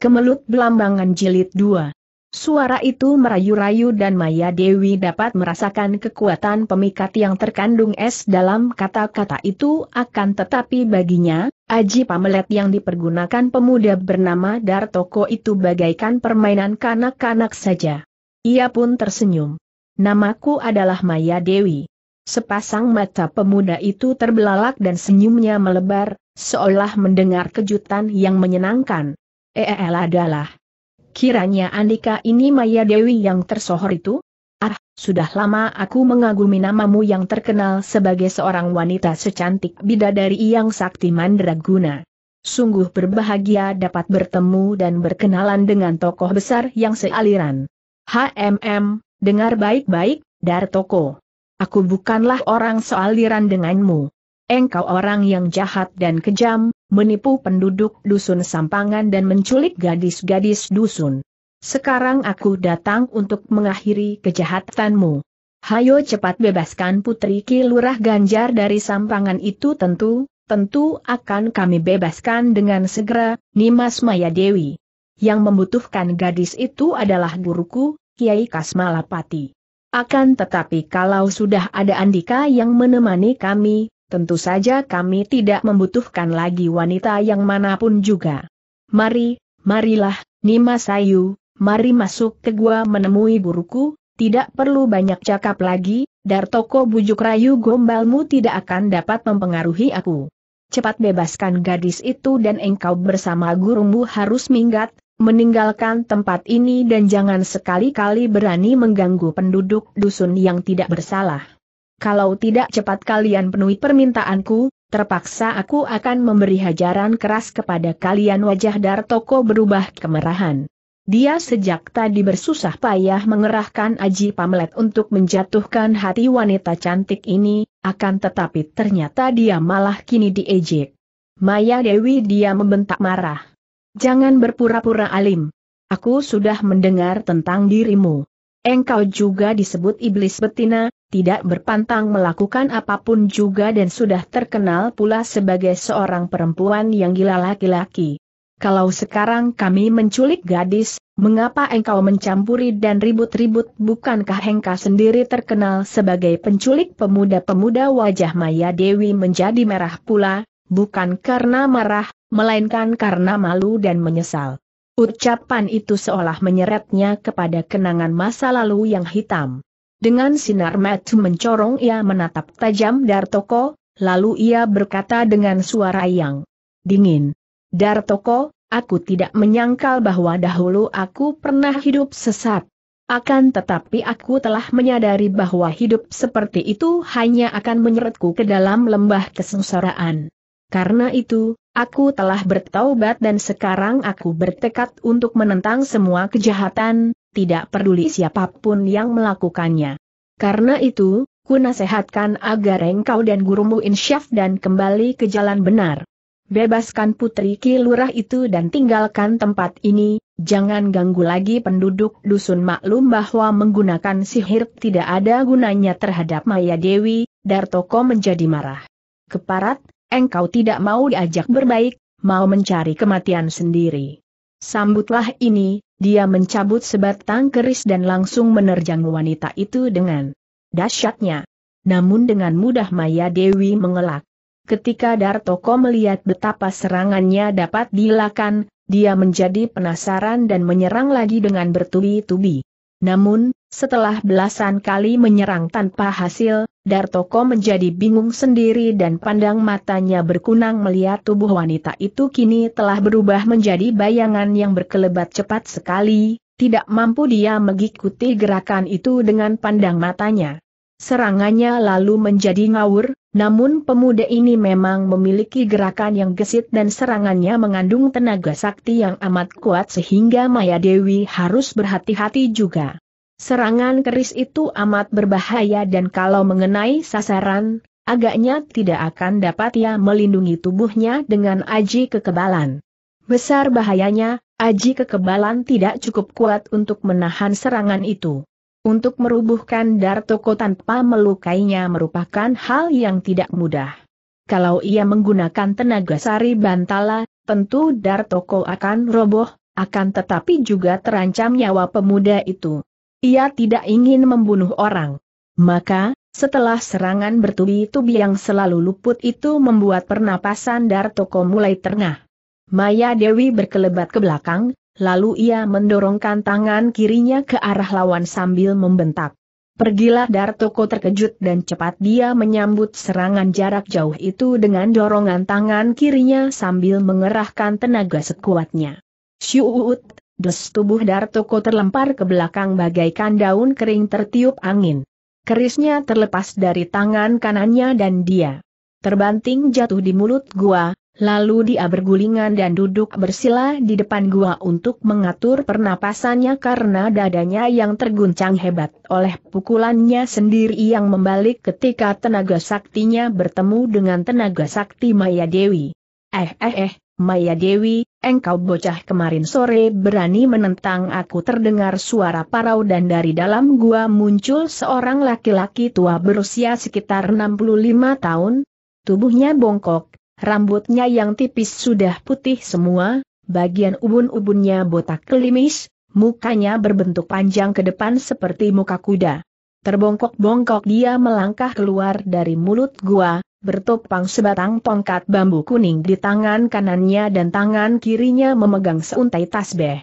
Kemelut Belambangan Jilid 2 Suara itu merayu-rayu dan Maya Dewi dapat merasakan kekuatan pemikat yang terkandung es dalam kata-kata itu akan tetapi baginya, Aji Pamelet yang dipergunakan pemuda bernama Dartoko itu bagaikan permainan kanak-kanak saja. Ia pun tersenyum. Namaku adalah Maya Dewi. Sepasang mata pemuda itu terbelalak dan senyumnya melebar, seolah mendengar kejutan yang menyenangkan. EEL eh, eh, eh, adalah. Kiranya Andika ini Maya Dewi yang tersohor itu? Ah, sudah lama aku mengagumi namamu yang terkenal sebagai seorang wanita secantik bidadari yang sakti mandraguna. Sungguh berbahagia dapat bertemu dan berkenalan dengan tokoh besar yang sealiran. HMM, dengar baik-baik, Dartoko. Aku bukanlah orang sealiran denganmu. Engkau orang yang jahat dan kejam, menipu penduduk dusun Sampangan dan menculik gadis-gadis dusun. Sekarang aku datang untuk mengakhiri kejahatanmu. Hayo cepat bebaskan putri Ki Lurah Ganjar dari Sampangan itu tentu, tentu akan kami bebaskan dengan segera, Nimas Maya Dewi. Yang membutuhkan gadis itu adalah guruku, Kiai Kasmalapati. Akan tetapi kalau sudah ada Andika yang menemani kami, tentu saja kami tidak membutuhkan lagi wanita yang manapun juga. Mari, marilah, Nima Sayu, mari masuk ke gua menemui guruku, tidak perlu banyak cakap lagi, Dartoko bujuk rayu gombalmu tidak akan dapat mempengaruhi aku. Cepat bebaskan gadis itu dan engkau bersama gurumu harus minggat, meninggalkan tempat ini dan jangan sekali-kali berani mengganggu penduduk dusun yang tidak bersalah. Kalau tidak cepat kalian penuhi permintaanku, terpaksa aku akan memberi hajaran keras kepada kalian wajah Dartoko berubah kemerahan. Dia sejak tadi bersusah payah mengerahkan Aji Pamlet untuk menjatuhkan hati wanita cantik ini, akan tetapi ternyata dia malah kini diejek. Maya Dewi dia membentak marah. Jangan berpura-pura alim. Aku sudah mendengar tentang dirimu. Engkau juga disebut iblis betina, tidak berpantang melakukan apapun juga dan sudah terkenal pula sebagai seorang perempuan yang gila laki-laki. Kalau sekarang kami menculik gadis, mengapa engkau mencampuri dan ribut-ribut bukankah engkau sendiri terkenal sebagai penculik pemuda-pemuda wajah Maya Dewi menjadi merah pula, bukan karena marah, melainkan karena malu dan menyesal. Ucapan itu seolah menyeretnya kepada kenangan masa lalu yang hitam. Dengan sinar mata mencorong ia menatap tajam Dartoko, lalu ia berkata dengan suara yang dingin. Dartoko, aku tidak menyangkal bahwa dahulu aku pernah hidup sesat. Akan tetapi aku telah menyadari bahwa hidup seperti itu hanya akan menyeretku ke dalam lembah kesengsaraan. Karena itu, Aku telah bertaubat dan sekarang aku bertekad untuk menentang semua kejahatan, tidak peduli siapapun yang melakukannya. Karena itu, ku nasihatkan agar engkau dan gurumu insyaf dan kembali ke jalan benar. Bebaskan putri kilurah itu dan tinggalkan tempat ini, jangan ganggu lagi penduduk dusun maklum bahwa menggunakan sihir tidak ada gunanya terhadap Maya Dewi, Dartoko menjadi marah. Keparat, engkau tidak mau diajak berbaik, mau mencari kematian sendiri. Sambutlah ini, dia mencabut sebatang keris dan langsung menerjang wanita itu dengan dahsyatnya. Namun dengan mudah Maya Dewi mengelak. Ketika Dartoko melihat betapa serangannya dapat dilakukan, dia menjadi penasaran dan menyerang lagi dengan bertubi-tubi. Namun, setelah belasan kali menyerang tanpa hasil, Dartoko menjadi bingung sendiri dan pandang matanya berkunang melihat tubuh wanita itu kini telah berubah menjadi bayangan yang berkelebat cepat sekali, tidak mampu dia mengikuti gerakan itu dengan pandang matanya. Serangannya lalu menjadi ngawur, namun pemuda ini memang memiliki gerakan yang gesit dan serangannya mengandung tenaga sakti yang amat kuat sehingga Maya Dewi harus berhati-hati juga. Serangan keris itu amat berbahaya dan kalau mengenai sasaran, agaknya tidak akan dapat ia melindungi tubuhnya dengan aji kekebalan. Besar bahayanya, aji kekebalan tidak cukup kuat untuk menahan serangan itu. Untuk merubuhkan Dartoko tanpa melukainya merupakan hal yang tidak mudah. Kalau ia menggunakan tenaga sari bantala, tentu Dartoko akan roboh, akan tetapi juga terancam nyawa pemuda itu. Ia tidak ingin membunuh orang. Maka, setelah serangan bertubi-tubi yang selalu luput itu membuat pernapasan Dartoko mulai terengah. Maya Dewi berkelebat ke belakang, lalu ia mendorongkan tangan kirinya ke arah lawan sambil membentak. Pergilah Dartoko terkejut dan cepat dia menyambut serangan jarak jauh itu dengan dorongan tangan kirinya sambil mengerahkan tenaga sekuatnya. Syuut, Des tubuh Dartoko terlempar ke belakang bagaikan daun kering tertiup angin. Kerisnya terlepas dari tangan kanannya dan dia terbanting jatuh di mulut gua, lalu dia bergulingan dan duduk bersila di depan gua untuk mengatur pernapasannya karena dadanya yang terguncang hebat oleh pukulannya sendiri yang membalik ketika tenaga saktinya bertemu dengan tenaga sakti Maya Dewi. Eh eh eh, Maya Dewi, engkau bocah kemarin sore berani menentang aku terdengar suara parau dan dari dalam gua muncul seorang laki-laki tua berusia sekitar 65 tahun. Tubuhnya bongkok, rambutnya yang tipis sudah putih semua, bagian ubun-ubunnya botak kelimis, mukanya berbentuk panjang ke depan seperti muka kuda. Terbongkok-bongkok dia melangkah keluar dari mulut gua, bertopang sebatang tongkat bambu kuning di tangan kanannya dan tangan kirinya memegang seuntai tasbeh.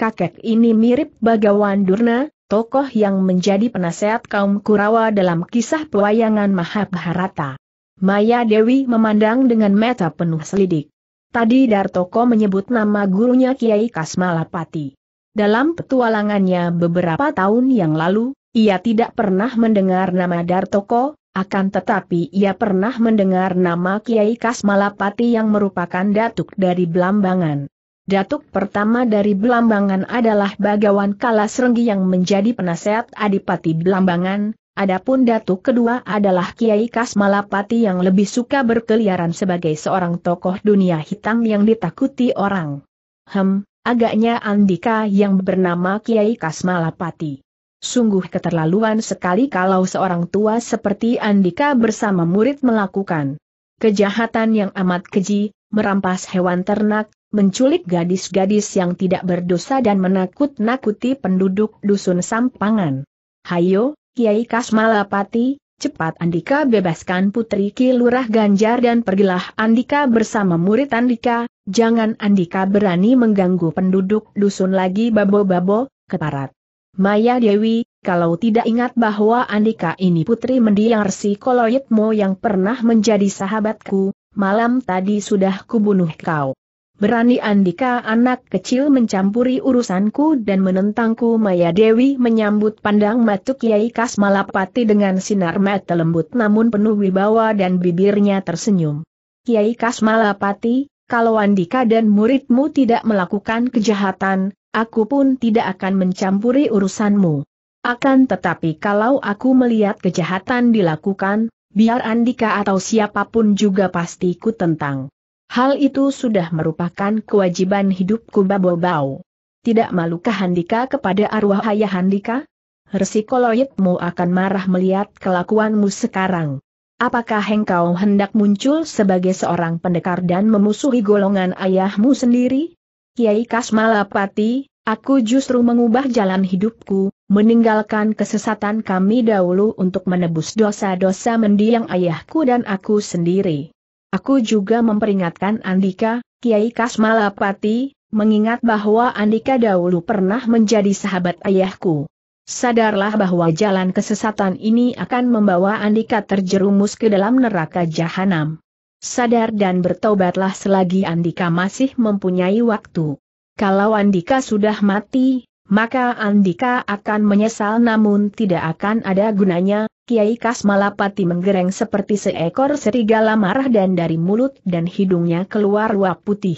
Kakek ini mirip Bagawan Durna, tokoh yang menjadi penasehat kaum Kurawa dalam kisah pewayangan Mahabharata. Maya Dewi memandang dengan mata penuh selidik. Tadi Dartoko menyebut nama gurunya Kiai Kasmalapati. Dalam petualangannya beberapa tahun yang lalu, ia tidak pernah mendengar nama Dartoko, akan tetapi ia pernah mendengar nama Kiai Kasmalapati yang merupakan datuk dari Belambangan. Datuk pertama dari Belambangan adalah Bagawan Kalasrenggi yang menjadi penasehat Adipati Belambangan, adapun datuk kedua adalah Kiai Kasmalapati yang lebih suka berkeliaran sebagai seorang tokoh dunia hitam yang ditakuti orang. Hem, agaknya Andika yang bernama Kiai Kasmalapati. Sungguh keterlaluan sekali kalau seorang tua seperti Andika bersama murid melakukan kejahatan yang amat keji, merampas hewan ternak, menculik gadis-gadis yang tidak berdosa dan menakut-nakuti penduduk dusun Sampangan. Hayo, Kiai Kasmalapati, cepat Andika bebaskan putri Ki Lurah Ganjar dan pergilah Andika bersama murid Andika, jangan Andika berani mengganggu penduduk dusun lagi babo-babo, keparat. Maya Dewi, kalau tidak ingat bahwa Andika ini putri mendiang Resi Koloyitmo yang pernah menjadi sahabatku, malam tadi sudah kubunuh kau. Berani Andika anak kecil mencampuri urusanku dan menentangku Maya Dewi menyambut pandang mata Kiai Kasmalapati dengan sinar mata lembut namun penuh wibawa dan bibirnya tersenyum. Kiai Kasmalapati, kalau Andika dan muridmu tidak melakukan kejahatan, aku pun tidak akan mencampuri urusanmu. Akan tetapi kalau aku melihat kejahatan dilakukan, biar Andika atau siapapun juga pasti ku tentang. Hal itu sudah merupakan kewajiban hidupku babobau. Tidak malukah Handika kepada arwah ayah Handika? Resikoloidmu akan marah melihat kelakuanmu sekarang. Apakah engkau hendak muncul sebagai seorang pendekar dan memusuhi golongan ayahmu sendiri? Kiai Kasmalapati, aku justru mengubah jalan hidupku, meninggalkan kesesatan kami dahulu untuk menebus dosa-dosa mendiang ayahku dan aku sendiri. Aku juga memperingatkan Andika, Kiai Kasmalapati, mengingat bahwa Andika dahulu pernah menjadi sahabat ayahku. Sadarlah bahwa jalan kesesatan ini akan membawa Andika terjerumus ke dalam neraka jahanam. Sadar dan bertobatlah selagi Andika masih mempunyai waktu. Kalau Andika sudah mati, maka Andika akan menyesal namun tidak akan ada gunanya, Kiai Kasmalapati menggereng seperti seekor serigala marah dan dari mulut dan hidungnya keluar uap putih.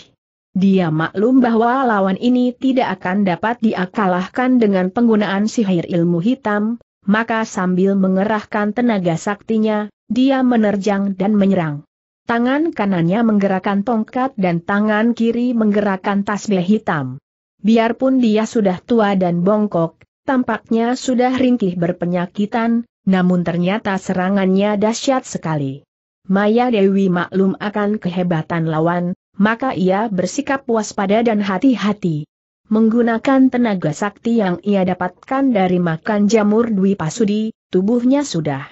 Dia maklum bahwa lawan ini tidak akan dapat diakalahkan dengan penggunaan sihir ilmu hitam, maka sambil mengerahkan tenaga saktinya, dia menerjang dan menyerang. Tangan kanannya menggerakkan tongkat dan tangan kiri menggerakkan tasbih hitam. Biarpun dia sudah tua dan bongkok, tampaknya sudah ringkih berpenyakitan, namun ternyata serangannya dahsyat sekali. Maya Dewi maklum akan kehebatan lawan, maka ia bersikap waspada dan hati-hati. Menggunakan tenaga sakti yang ia dapatkan dari makan jamur Dwi Pasudi, tubuhnya sudah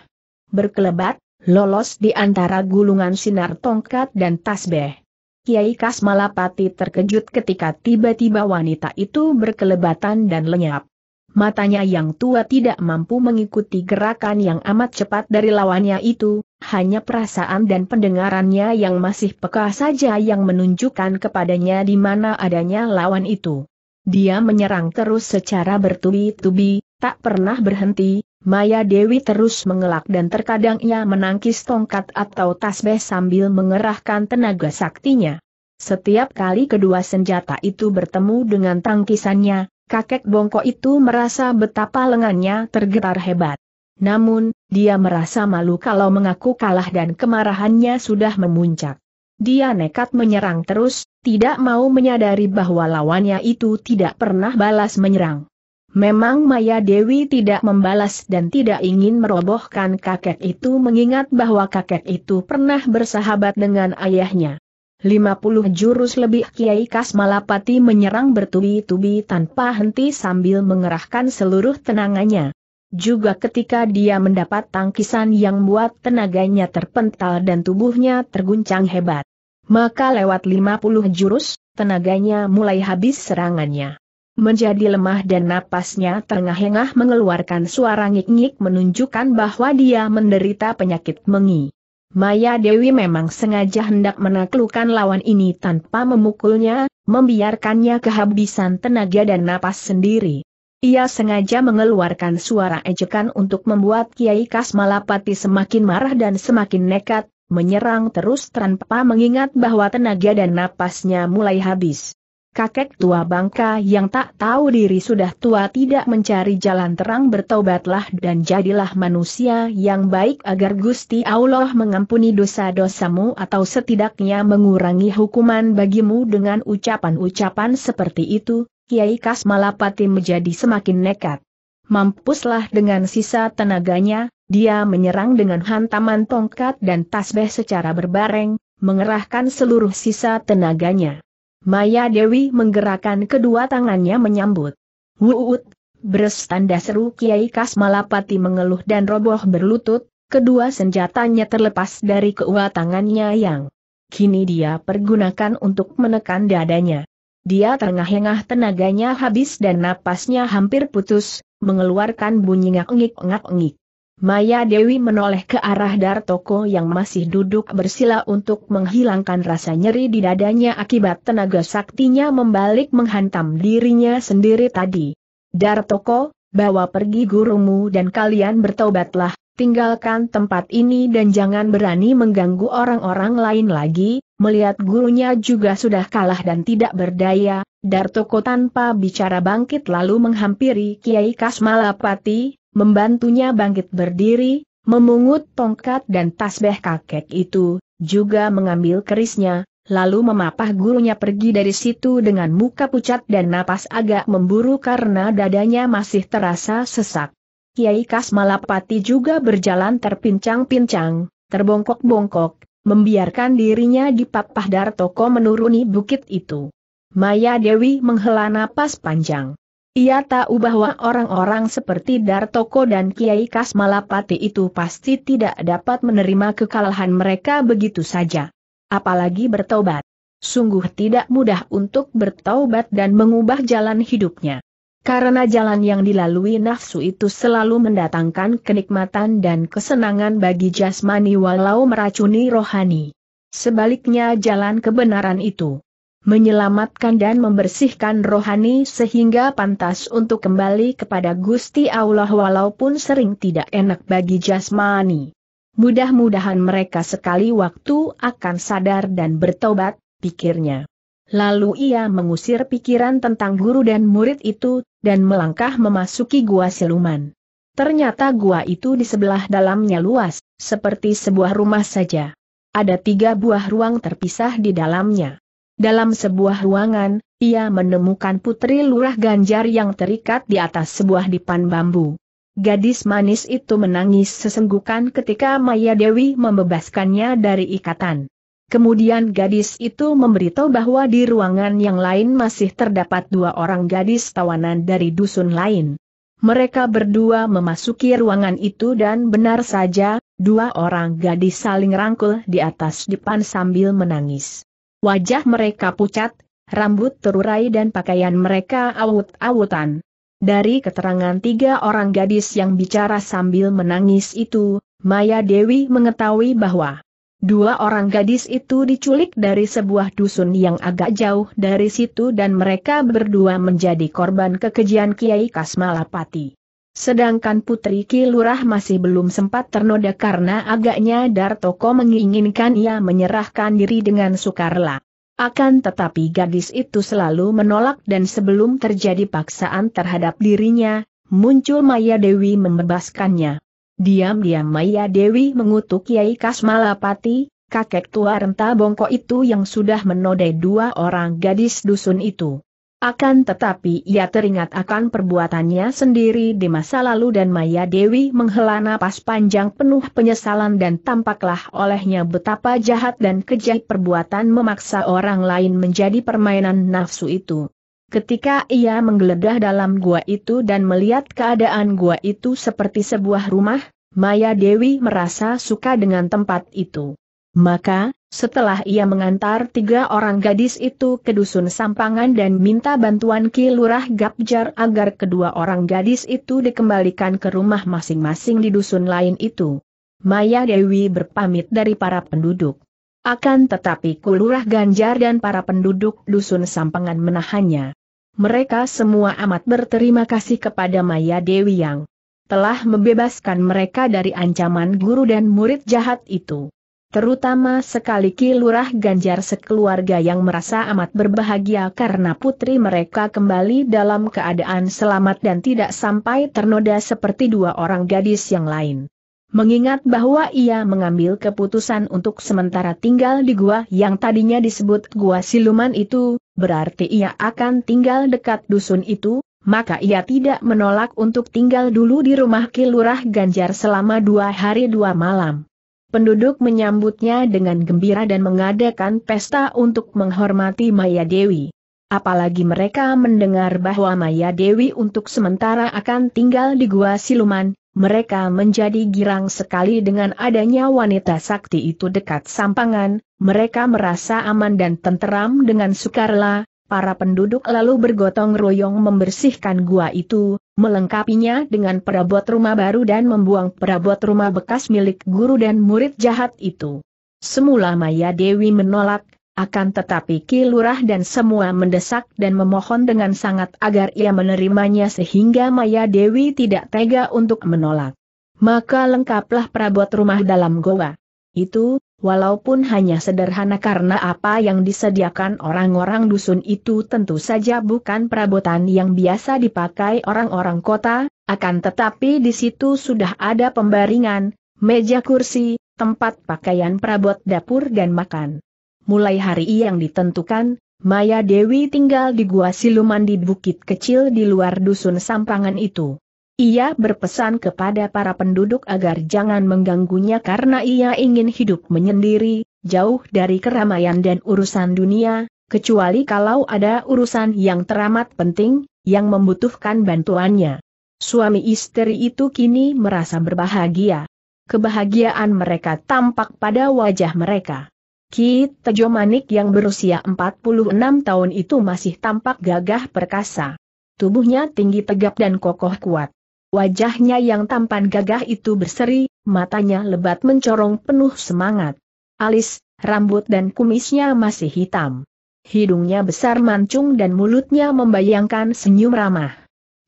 berkelebat, lolos di antara gulungan sinar tongkat dan tasbeh. Kiai Kasmalapati terkejut ketika tiba-tiba wanita itu berkelebatan dan lenyap. Matanya yang tua tidak mampu mengikuti gerakan yang amat cepat dari lawannya itu, hanya perasaan dan pendengarannya yang masih peka saja yang menunjukkan kepadanya di mana adanya lawan itu. Dia menyerang terus secara bertubi-tubi, tak pernah berhenti, Maya Dewi terus mengelak dan terkadang ia menangkis tongkat atau tasbih sambil mengerahkan tenaga saktinya. Setiap kali kedua senjata itu bertemu dengan tangkisannya, kakek bongko itu merasa betapa lengannya tergetar hebat. Namun, dia merasa malu kalau mengaku kalah dan kemarahannya sudah memuncak. Dia nekat menyerang terus, tidak mau menyadari bahwa lawannya itu tidak pernah balas menyerang. Memang Maya Dewi tidak membalas dan tidak ingin merobohkan kakek itu mengingat bahwa kakek itu pernah bersahabat dengan ayahnya. 50 jurus lebih Kiai Kasmalapati menyerang bertubi-tubi tanpa henti sambil mengerahkan seluruh tenangannya. Juga ketika dia mendapat tangkisan yang buat tenaganya terpental dan tubuhnya terguncang hebat. Maka lewat 50 jurus, tenaganya mulai habis serangannya menjadi lemah dan napasnya terengah-engah mengeluarkan suara ngik-ngik menunjukkan bahwa dia menderita penyakit mengi. Maya Dewi memang sengaja hendak menaklukkan lawan ini tanpa memukulnya, membiarkannya kehabisan tenaga dan napas sendiri. Ia sengaja mengeluarkan suara ejekan untuk membuat Kiai Kasmalapati semakin marah dan semakin nekat, menyerang terus tanpa mengingat bahwa tenaga dan napasnya mulai habis kakek tua bangka yang tak tahu diri sudah tua tidak mencari jalan terang bertaubatlah dan jadilah manusia yang baik agar Gusti Allah mengampuni dosa-dosamu atau setidaknya mengurangi hukuman bagimu dengan ucapan-ucapan seperti itu, Kiai Kasmalapati menjadi semakin nekat. Mampuslah dengan sisa tenaganya, dia menyerang dengan hantaman tongkat dan tasbih secara berbareng, mengerahkan seluruh sisa tenaganya. Maya Dewi menggerakkan kedua tangannya menyambut. Wuut, beres tanda seru Kiai Kasmalapati mengeluh dan roboh berlutut, kedua senjatanya terlepas dari kedua tangannya yang kini dia pergunakan untuk menekan dadanya. Dia terengah-engah tenaganya habis dan napasnya hampir putus, mengeluarkan bunyi ngak-ngik ngak-ngik. Maya Dewi menoleh ke arah Dartoko yang masih duduk bersila untuk menghilangkan rasa nyeri di dadanya akibat tenaga saktinya membalik menghantam dirinya sendiri tadi. Dartoko, bawa pergi gurumu dan kalian bertobatlah, tinggalkan tempat ini dan jangan berani mengganggu orang-orang lain lagi, melihat gurunya juga sudah kalah dan tidak berdaya, Dartoko tanpa bicara bangkit lalu menghampiri Kiai Kasmalapati, membantunya bangkit berdiri, memungut tongkat dan tasbih kakek itu, juga mengambil kerisnya, lalu memapah gurunya pergi dari situ dengan muka pucat dan napas agak memburu karena dadanya masih terasa sesak. Kiai Kasmalapati juga berjalan terpincang-pincang, terbongkok-bongkok, membiarkan dirinya dipapah Dartoko menuruni bukit itu. Maya Dewi menghela napas panjang. Ia tahu bahwa orang-orang seperti Dartoko dan Kiai Kasmalapati itu pasti tidak dapat menerima kekalahan mereka begitu saja. Apalagi bertobat. Sungguh tidak mudah untuk bertobat dan mengubah jalan hidupnya. Karena jalan yang dilalui nafsu itu selalu mendatangkan kenikmatan dan kesenangan bagi jasmani walau meracuni rohani. Sebaliknya jalan kebenaran itu menyelamatkan dan membersihkan rohani sehingga pantas untuk kembali kepada Gusti Allah walaupun sering tidak enak bagi jasmani. Mudah-mudahan mereka sekali waktu akan sadar dan bertobat, pikirnya. Lalu ia mengusir pikiran tentang guru dan murid itu, dan melangkah memasuki gua siluman. Ternyata gua itu di sebelah dalamnya luas, seperti sebuah rumah saja. Ada tiga buah ruang terpisah di dalamnya. Dalam sebuah ruangan, ia menemukan putri lurah ganjar yang terikat di atas sebuah dipan bambu. Gadis manis itu menangis sesenggukan ketika Maya Dewi membebaskannya dari ikatan. Kemudian gadis itu memberitahu bahwa di ruangan yang lain masih terdapat dua orang gadis tawanan dari dusun lain. Mereka berdua memasuki ruangan itu dan benar saja, dua orang gadis saling rangkul di atas dipan sambil menangis. Wajah mereka pucat, rambut terurai dan pakaian mereka awut-awutan. Dari keterangan tiga orang gadis yang bicara sambil menangis itu, Maya Dewi mengetahui bahwa dua orang gadis itu diculik dari sebuah dusun yang agak jauh dari situ dan mereka berdua menjadi korban kekejian Kiai Kasmalapati. Sedangkan Putri Kilurah masih belum sempat ternoda karena agaknya Dartoko menginginkan ia menyerahkan diri dengan sukarela. Akan tetapi gadis itu selalu menolak dan sebelum terjadi paksaan terhadap dirinya, muncul Maya Dewi membebaskannya. Diam-diam Maya Dewi mengutuk Kiai Kasmalapati, kakek tua renta bongkok itu yang sudah menodai dua orang gadis dusun itu. Akan tetapi ia teringat akan perbuatannya sendiri di masa lalu dan Maya Dewi menghela napas panjang penuh penyesalan dan tampaklah olehnya betapa jahat dan kejam perbuatan memaksa orang lain menjadi permainan nafsu itu. Ketika ia menggeledah dalam gua itu dan melihat keadaan gua itu seperti sebuah rumah, Maya Dewi merasa suka dengan tempat itu. Maka, setelah ia mengantar tiga orang gadis itu ke dusun Sampangan dan minta bantuan Ki Lurah Gapjar agar kedua orang gadis itu dikembalikan ke rumah masing-masing di dusun lain itu. Maya Dewi berpamit dari para penduduk. Akan tetapi Kulurah Ganjar dan para penduduk dusun Sampangan menahannya. Mereka semua amat berterima kasih kepada Maya Dewi yang telah membebaskan mereka dari ancaman guru dan murid jahat itu terutama sekali lurah Ganjar sekeluarga yang merasa amat berbahagia karena putri mereka kembali dalam keadaan selamat dan tidak sampai ternoda seperti dua orang gadis yang lain. Mengingat bahwa ia mengambil keputusan untuk sementara tinggal di gua yang tadinya disebut gua siluman itu, berarti ia akan tinggal dekat dusun itu, maka ia tidak menolak untuk tinggal dulu di rumah Kilurah Ganjar selama dua hari dua malam. Penduduk menyambutnya dengan gembira dan mengadakan pesta untuk menghormati Maya Dewi. Apalagi mereka mendengar bahwa Maya Dewi untuk sementara akan tinggal di Gua Siluman, mereka menjadi girang sekali dengan adanya wanita sakti itu dekat sampangan, mereka merasa aman dan tenteram dengan sukarela, para penduduk lalu bergotong royong membersihkan gua itu, melengkapinya dengan perabot rumah baru dan membuang perabot rumah bekas milik guru dan murid jahat itu. Semula Maya Dewi menolak, akan tetapi Kilurah dan semua mendesak dan memohon dengan sangat agar ia menerimanya sehingga Maya Dewi tidak tega untuk menolak. Maka lengkaplah perabot rumah dalam goa. Itu, walaupun hanya sederhana karena apa yang disediakan orang-orang dusun itu tentu saja bukan perabotan yang biasa dipakai orang-orang kota, akan tetapi di situ sudah ada pembaringan, meja kursi, tempat pakaian perabot dapur dan makan. Mulai hari yang ditentukan, Maya Dewi tinggal di gua siluman di bukit kecil di luar dusun sampangan itu. Ia berpesan kepada para penduduk agar jangan mengganggunya karena ia ingin hidup menyendiri, jauh dari keramaian dan urusan dunia, kecuali kalau ada urusan yang teramat penting, yang membutuhkan bantuannya. Suami istri itu kini merasa berbahagia. Kebahagiaan mereka tampak pada wajah mereka. Ki Tejo Manik yang berusia 46 tahun itu masih tampak gagah perkasa. Tubuhnya tinggi tegap dan kokoh kuat. Wajahnya yang tampan gagah itu berseri, matanya lebat mencorong penuh semangat. Alis, rambut dan kumisnya masih hitam. Hidungnya besar mancung dan mulutnya membayangkan senyum ramah.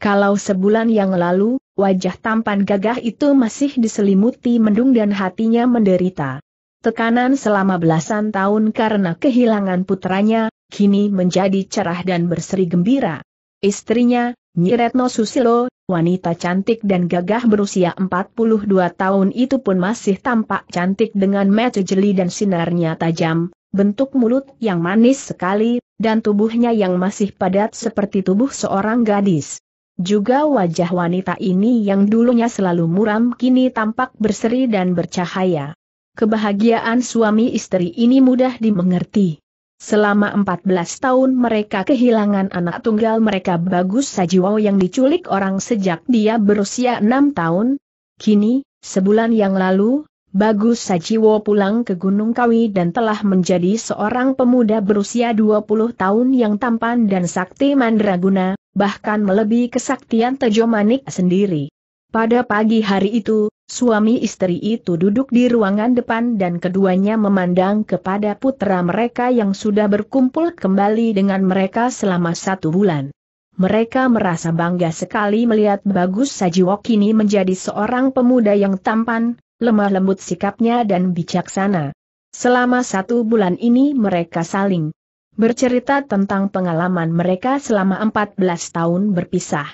Kalau sebulan yang lalu, wajah tampan gagah itu masih diselimuti mendung dan hatinya menderita. Tekanan selama belasan tahun karena kehilangan putranya, kini menjadi cerah dan berseri gembira. Istrinya, Nyiretno Susilo, wanita cantik dan gagah berusia 42 tahun itu pun masih tampak cantik dengan mata jeli dan sinarnya tajam, bentuk mulut yang manis sekali, dan tubuhnya yang masih padat seperti tubuh seorang gadis. Juga wajah wanita ini yang dulunya selalu muram kini tampak berseri dan bercahaya. Kebahagiaan suami istri ini mudah dimengerti. Selama 14 tahun mereka kehilangan anak tunggal mereka Bagus Sajiwo yang diculik orang sejak dia berusia 6 tahun. Kini, sebulan yang lalu, Bagus Sajiwo pulang ke Gunung Kawi dan telah menjadi seorang pemuda berusia 20 tahun yang tampan dan sakti mandraguna, bahkan melebihi kesaktian Tejo Manik sendiri. Pada pagi hari itu, Suami istri itu duduk di ruangan depan dan keduanya memandang kepada putra mereka yang sudah berkumpul kembali dengan mereka selama satu bulan. Mereka merasa bangga sekali melihat Bagus Sajiwo kini menjadi seorang pemuda yang tampan, lemah lembut sikapnya dan bijaksana. Selama satu bulan ini mereka saling bercerita tentang pengalaman mereka selama 14 tahun berpisah.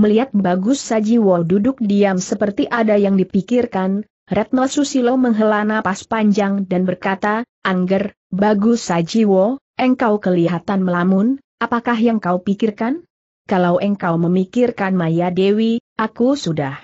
Melihat Bagus Sajiwo duduk diam seperti ada yang dipikirkan, Retno Susilo menghela napas panjang dan berkata, Angger, Bagus Sajiwo, engkau kelihatan melamun, apakah yang kau pikirkan? Kalau engkau memikirkan Maya Dewi, aku sudah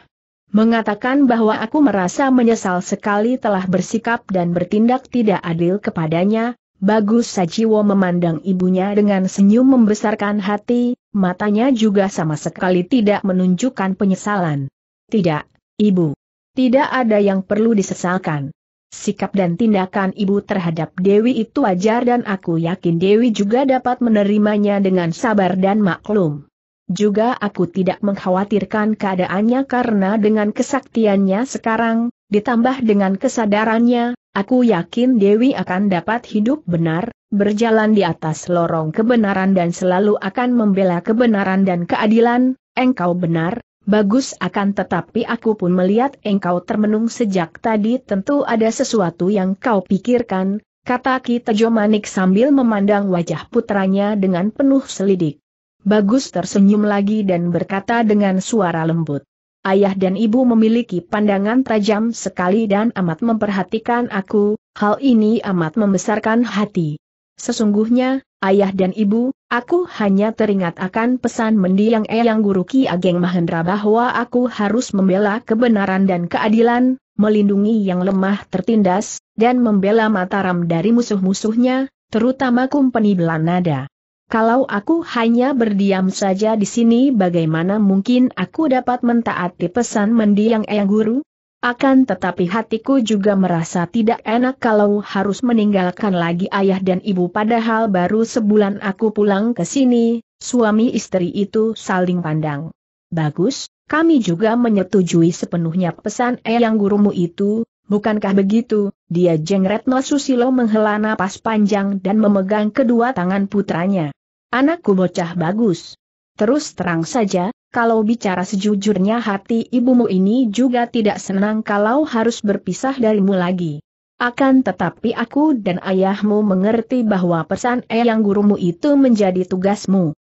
mengatakan bahwa aku merasa menyesal sekali telah bersikap dan bertindak tidak adil kepadanya, Bagus Sajiwo memandang ibunya dengan senyum membesarkan hati, matanya juga sama sekali tidak menunjukkan penyesalan. Tidak, ibu. Tidak ada yang perlu disesalkan. Sikap dan tindakan ibu terhadap Dewi itu wajar dan aku yakin Dewi juga dapat menerimanya dengan sabar dan maklum. Juga aku tidak mengkhawatirkan keadaannya karena dengan kesaktiannya sekarang, ditambah dengan kesadarannya, Aku yakin Dewi akan dapat hidup benar, berjalan di atas lorong kebenaran dan selalu akan membela kebenaran dan keadilan, engkau benar, bagus akan tetapi aku pun melihat engkau termenung sejak tadi tentu ada sesuatu yang kau pikirkan, kata Kitejo Manik sambil memandang wajah putranya dengan penuh selidik. Bagus tersenyum lagi dan berkata dengan suara lembut ayah dan ibu memiliki pandangan tajam sekali dan amat memperhatikan aku, hal ini amat membesarkan hati. Sesungguhnya, ayah dan ibu, aku hanya teringat akan pesan mendiang Eyang Guru Ki Ageng Mahendra bahwa aku harus membela kebenaran dan keadilan, melindungi yang lemah tertindas, dan membela Mataram dari musuh-musuhnya, terutama Kumpeni Belanada. Kalau aku hanya berdiam saja di sini bagaimana mungkin aku dapat mentaati pesan mendiang Eyang Guru? Akan tetapi hatiku juga merasa tidak enak kalau harus meninggalkan lagi ayah dan ibu padahal baru sebulan aku pulang ke sini, suami istri itu saling pandang. Bagus, kami juga menyetujui sepenuhnya pesan Eyang Gurumu itu, Bukankah begitu? Dia jengret Susilo menghela napas panjang dan memegang kedua tangan putranya. Anakku bocah bagus. Terus terang saja, kalau bicara sejujurnya hati ibumu ini juga tidak senang kalau harus berpisah darimu lagi. Akan tetapi aku dan ayahmu mengerti bahwa pesan eyang gurumu itu menjadi tugasmu.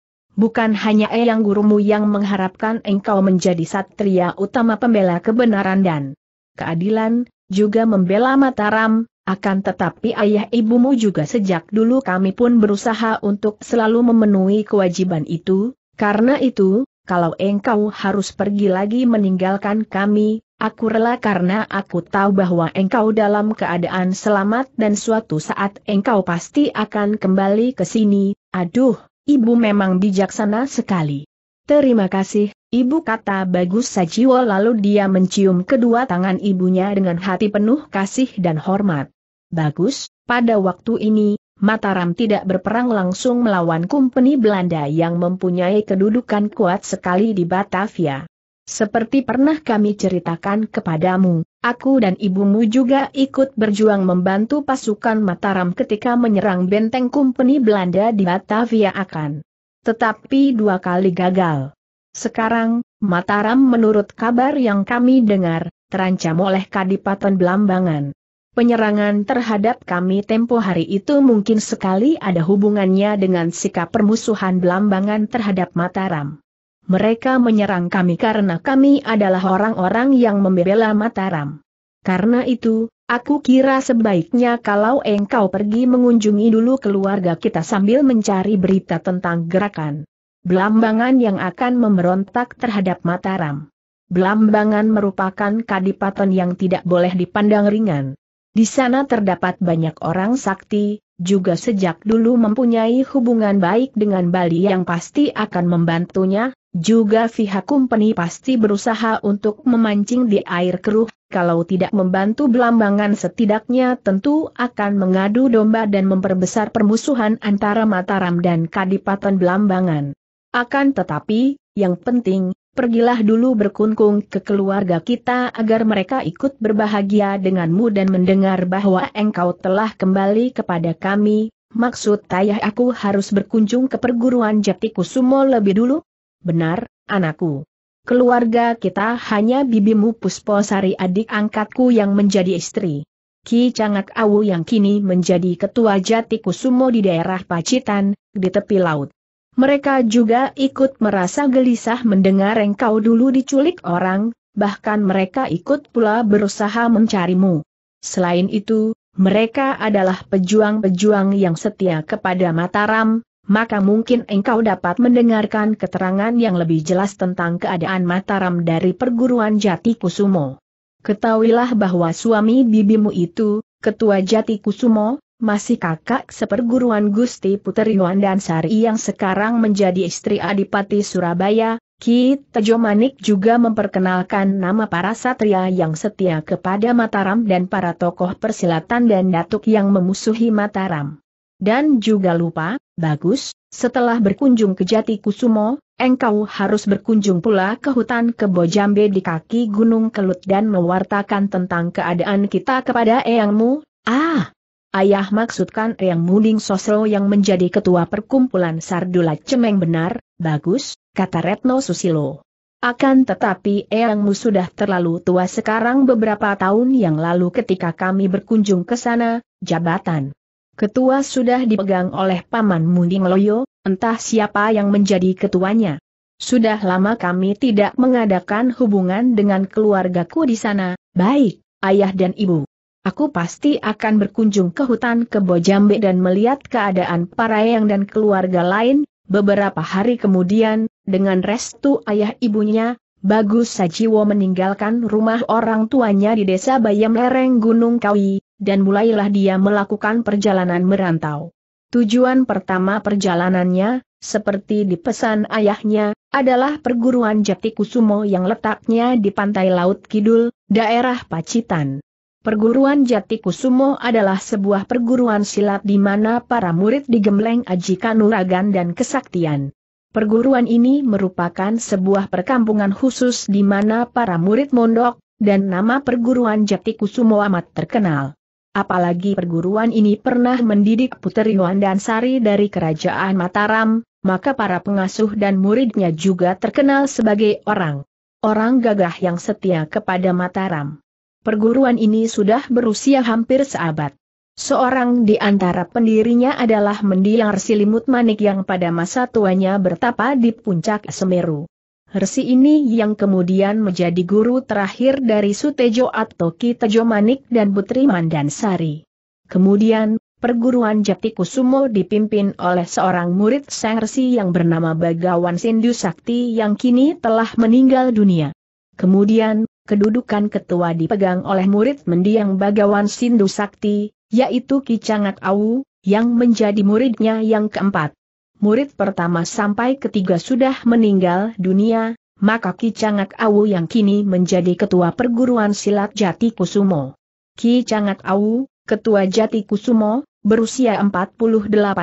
Bukan hanya eyang gurumu yang mengharapkan engkau menjadi satria utama pembela kebenaran dan keadilan, juga membela Mataram, akan tetapi ayah ibumu juga sejak dulu kami pun berusaha untuk selalu memenuhi kewajiban itu, karena itu, kalau engkau harus pergi lagi meninggalkan kami, aku rela karena aku tahu bahwa engkau dalam keadaan selamat dan suatu saat engkau pasti akan kembali ke sini, aduh, ibu memang bijaksana sekali. Terima kasih, ibu kata Bagus Sajiwo lalu dia mencium kedua tangan ibunya dengan hati penuh kasih dan hormat. Bagus, pada waktu ini, Mataram tidak berperang langsung melawan kumpeni Belanda yang mempunyai kedudukan kuat sekali di Batavia. Seperti pernah kami ceritakan kepadamu, aku dan ibumu juga ikut berjuang membantu pasukan Mataram ketika menyerang benteng kumpeni Belanda di Batavia akan. Tetapi dua kali gagal. Sekarang, Mataram menurut kabar yang kami dengar, terancam oleh Kadipaten Belambangan. Penyerangan terhadap kami tempo hari itu mungkin sekali ada hubungannya dengan sikap permusuhan belambangan terhadap Mataram. Mereka menyerang kami karena kami adalah orang-orang yang membela Mataram. Karena itu, aku kira sebaiknya kalau engkau pergi mengunjungi dulu keluarga kita sambil mencari berita tentang gerakan Belambangan yang akan memberontak terhadap Mataram. Belambangan merupakan kadipaten yang tidak boleh dipandang ringan. Di sana terdapat banyak orang sakti, juga sejak dulu mempunyai hubungan baik dengan Bali yang pasti akan membantunya, juga pihak kumpeni pasti berusaha untuk memancing di air keruh, kalau tidak membantu Belambangan setidaknya tentu akan mengadu domba dan memperbesar permusuhan antara Mataram dan Kadipaten Belambangan. Akan tetapi, yang penting, pergilah dulu berkunjung ke keluarga kita agar mereka ikut berbahagia denganmu dan mendengar bahwa engkau telah kembali kepada kami. Maksud ayah aku harus berkunjung ke perguruan Jati Kusumo lebih dulu? Benar, anakku. Keluarga kita hanya bibimu Pusposari adik angkatku yang menjadi istri. Ki Cangak Awu yang kini menjadi ketua Jati Kusumo di daerah Pacitan, di tepi laut. Mereka juga ikut merasa gelisah mendengar engkau dulu diculik orang, bahkan mereka ikut pula berusaha mencarimu. Selain itu, mereka adalah pejuang-pejuang yang setia kepada Mataram, maka mungkin engkau dapat mendengarkan keterangan yang lebih jelas tentang keadaan Mataram dari perguruan Jati Kusumo. Ketahuilah bahwa suami bibimu itu, Ketua Jati Kusumo, masih kakak seperguruan Gusti Puteri dan Sari yang sekarang menjadi istri Adipati Surabaya, Ki Tejo Manik juga memperkenalkan nama para satria yang setia kepada Mataram dan para tokoh persilatan dan datuk yang memusuhi Mataram. Dan juga lupa, bagus, setelah berkunjung ke Jati Kusumo, engkau harus berkunjung pula ke hutan Kebojambe di kaki Gunung Kelut dan mewartakan tentang keadaan kita kepada eyangmu. Ah, Ayah maksudkan yang muling Sosro yang menjadi ketua perkumpulan Sardula Cemeng benar, bagus, kata Retno Susilo. Akan tetapi Eyangmu sudah terlalu tua sekarang beberapa tahun yang lalu ketika kami berkunjung ke sana, jabatan. Ketua sudah dipegang oleh Paman Munding Loyo, entah siapa yang menjadi ketuanya. Sudah lama kami tidak mengadakan hubungan dengan keluargaku di sana, baik, ayah dan ibu. Aku pasti akan berkunjung ke hutan jambe dan melihat keadaan para yang dan keluarga lain, beberapa hari kemudian, dengan restu ayah ibunya, Bagus Sajiwo meninggalkan rumah orang tuanya di desa Bayam Lereng Gunung Kawi, dan mulailah dia melakukan perjalanan merantau. Tujuan pertama perjalanannya, seperti dipesan ayahnya, adalah perguruan Jati Kusumo yang letaknya di pantai Laut Kidul, daerah Pacitan. Perguruan Jati Kusumo adalah sebuah perguruan silat di mana para murid digembleng aji kanuragan dan kesaktian. Perguruan ini merupakan sebuah perkampungan khusus di mana para murid mondok, dan nama perguruan Jati Kusumo amat terkenal. Apalagi perguruan ini pernah mendidik Puteri sari dari Kerajaan Mataram, maka para pengasuh dan muridnya juga terkenal sebagai orang. Orang gagah yang setia kepada Mataram. Perguruan ini sudah berusia hampir seabad. Seorang di antara pendirinya adalah mendiang Limut manik yang pada masa tuanya bertapa di puncak Semeru. Resi ini yang kemudian menjadi guru terakhir dari Sutejo atau Kitejo Manik dan Putri Mandansari. Kemudian, perguruan Jati dipimpin oleh seorang murid Sang Resi yang bernama Bagawan Sindu Sakti yang kini telah meninggal dunia. Kemudian, kedudukan ketua dipegang oleh murid mendiang Bagawan Sindu Sakti, yaitu Kicangat Au, yang menjadi muridnya yang keempat. Murid pertama sampai ketiga sudah meninggal dunia, maka Kicangat Au yang kini menjadi ketua perguruan silat Jati Kusumo. Kicangat Au, ketua Jati Kusumo, berusia 48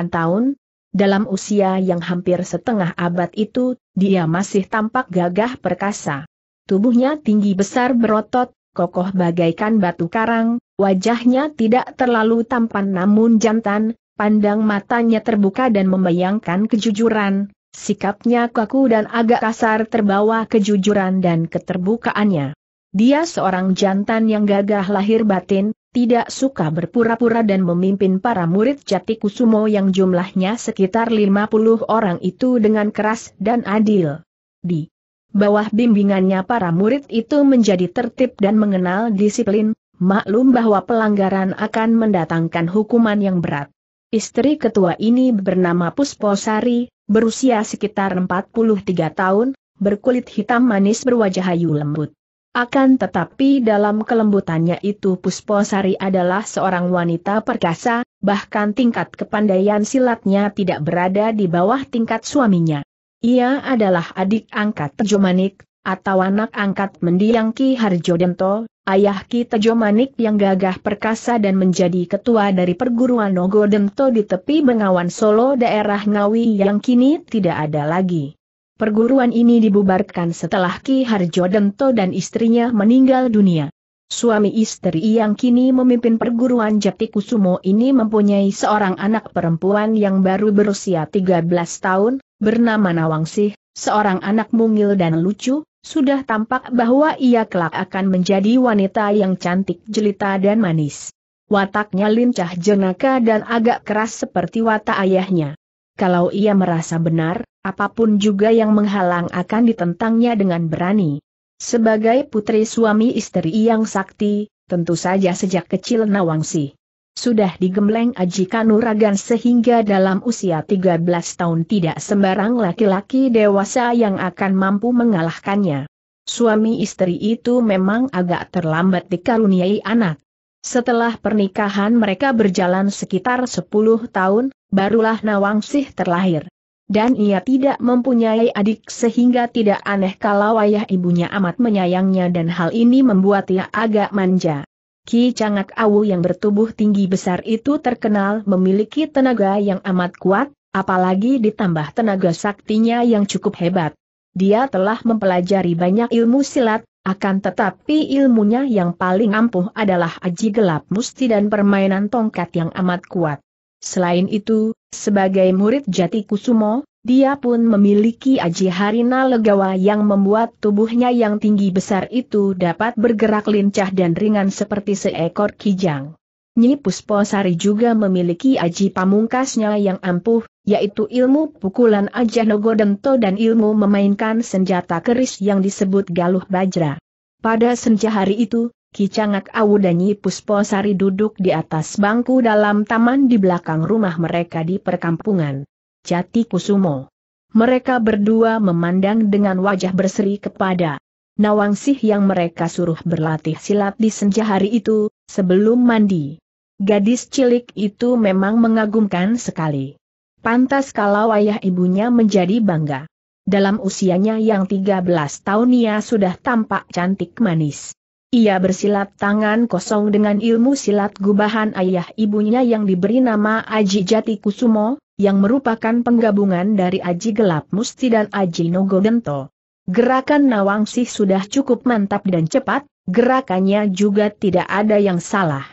tahun, dalam usia yang hampir setengah abad itu, dia masih tampak gagah perkasa. Tubuhnya tinggi besar berotot, kokoh bagaikan batu karang, wajahnya tidak terlalu tampan namun jantan, pandang matanya terbuka dan membayangkan kejujuran, sikapnya kaku dan agak kasar terbawa kejujuran dan keterbukaannya. Dia seorang jantan yang gagah lahir batin, tidak suka berpura-pura dan memimpin para murid jati kusumo yang jumlahnya sekitar 50 orang itu dengan keras dan adil. Di bawah bimbingannya para murid itu menjadi tertib dan mengenal disiplin, maklum bahwa pelanggaran akan mendatangkan hukuman yang berat. Istri ketua ini bernama Pusposari, berusia sekitar 43 tahun, berkulit hitam manis berwajah hayu lembut. Akan tetapi dalam kelembutannya itu Pusposari adalah seorang wanita perkasa, bahkan tingkat kepandaian silatnya tidak berada di bawah tingkat suaminya. Ia adalah adik angkat Tejomanik, atau anak angkat mendiang Ki Harjo Dento, ayah Ki Tejomanik yang gagah perkasa dan menjadi ketua dari perguruan Nogo Dento di tepi Bengawan Solo daerah Ngawi yang kini tidak ada lagi. Perguruan ini dibubarkan setelah Ki Harjo Dento dan istrinya meninggal dunia. Suami istri yang kini memimpin perguruan Jati Kusumo ini mempunyai seorang anak perempuan yang baru berusia 13 tahun, bernama Nawangsih, seorang anak mungil dan lucu, sudah tampak bahwa ia kelak akan menjadi wanita yang cantik jelita dan manis. Wataknya lincah jenaka dan agak keras seperti watak ayahnya. Kalau ia merasa benar, apapun juga yang menghalang akan ditentangnya dengan berani. Sebagai putri suami istri yang sakti, tentu saja sejak kecil Nawangsih sudah digembleng aji kanuragan sehingga dalam usia 13 tahun tidak sembarang laki-laki dewasa yang akan mampu mengalahkannya. Suami istri itu memang agak terlambat dikaruniai anak. Setelah pernikahan mereka berjalan sekitar 10 tahun, barulah Nawangsih terlahir. Dan ia tidak mempunyai adik sehingga tidak aneh kalau ayah ibunya amat menyayangnya dan hal ini membuat ia agak manja. Ki Cangak Awu yang bertubuh tinggi besar itu terkenal memiliki tenaga yang amat kuat, apalagi ditambah tenaga saktinya yang cukup hebat. Dia telah mempelajari banyak ilmu silat, akan tetapi ilmunya yang paling ampuh adalah aji gelap musti dan permainan tongkat yang amat kuat. Selain itu, sebagai murid Jati Kusumo, dia pun memiliki aji harina legawa yang membuat tubuhnya yang tinggi besar itu dapat bergerak lincah dan ringan seperti seekor kijang. Nyi Pusposari juga memiliki aji pamungkasnya yang ampuh, yaitu ilmu pukulan aja nogodento dan ilmu memainkan senjata keris yang disebut galuh bajra. Pada senja hari itu, Kicangak Awu dan Nyi Pusposari duduk di atas bangku dalam taman di belakang rumah mereka di perkampungan. Jati Kusumo. Mereka berdua memandang dengan wajah berseri kepada Nawangsih yang mereka suruh berlatih silat di senja hari itu, sebelum mandi. Gadis cilik itu memang mengagumkan sekali. Pantas kalau ayah ibunya menjadi bangga. Dalam usianya yang 13 tahun ia sudah tampak cantik manis. Ia bersilat tangan kosong dengan ilmu silat gubahan ayah ibunya yang diberi nama Aji Jati Kusumo, yang merupakan penggabungan dari Aji Gelap Musti dan Aji Nogodento. Gerakan Nawangsih sudah cukup mantap dan cepat, gerakannya juga tidak ada yang salah.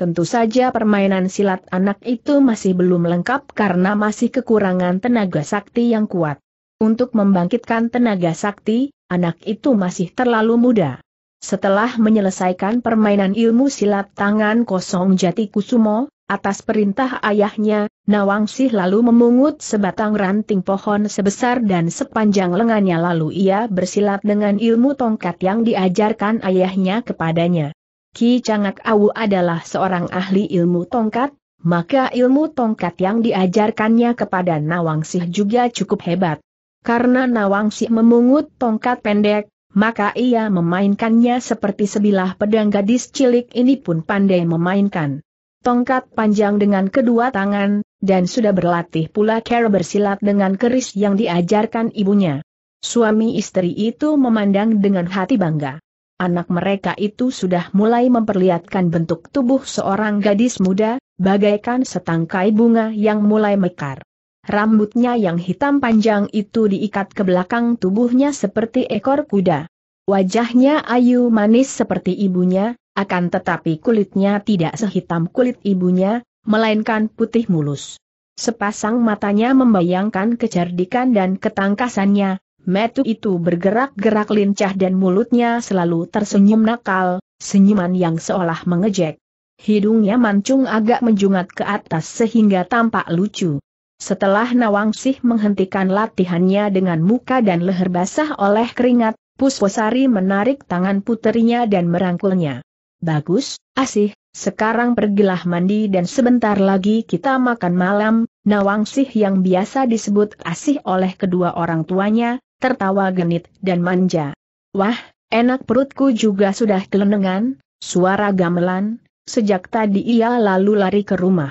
Tentu saja permainan silat anak itu masih belum lengkap karena masih kekurangan tenaga sakti yang kuat. Untuk membangkitkan tenaga sakti, anak itu masih terlalu muda. Setelah menyelesaikan permainan ilmu silat tangan kosong jati kusumo, atas perintah ayahnya, Nawangsih lalu memungut sebatang ranting pohon sebesar dan sepanjang lengannya lalu ia bersilat dengan ilmu tongkat yang diajarkan ayahnya kepadanya. Ki Changak Awu adalah seorang ahli ilmu tongkat, maka ilmu tongkat yang diajarkannya kepada Nawangsih juga cukup hebat. Karena Nawangsih memungut tongkat pendek, maka ia memainkannya seperti sebilah pedang gadis cilik ini pun pandai memainkan. Tongkat panjang dengan kedua tangan, dan sudah berlatih pula cara bersilat dengan keris yang diajarkan ibunya. Suami istri itu memandang dengan hati bangga. Anak mereka itu sudah mulai memperlihatkan bentuk tubuh seorang gadis muda, bagaikan setangkai bunga yang mulai mekar. Rambutnya yang hitam panjang itu diikat ke belakang tubuhnya seperti ekor kuda. Wajahnya ayu manis seperti ibunya, akan tetapi kulitnya tidak sehitam kulit ibunya, melainkan putih mulus. Sepasang matanya membayangkan kecerdikan dan ketangkasannya, metu itu bergerak-gerak lincah dan mulutnya selalu tersenyum nakal, senyuman yang seolah mengejek. Hidungnya mancung agak menjungat ke atas sehingga tampak lucu. Setelah Nawangsih menghentikan latihannya dengan muka dan leher basah oleh keringat, Pusposari menarik tangan puterinya dan merangkulnya. Bagus, Asih, sekarang pergilah mandi dan sebentar lagi kita makan malam, Nawangsih yang biasa disebut asih oleh kedua orang tuanya, tertawa genit dan manja. Wah, enak perutku juga sudah kelenengan, suara gamelan, sejak tadi ia lalu lari ke rumah.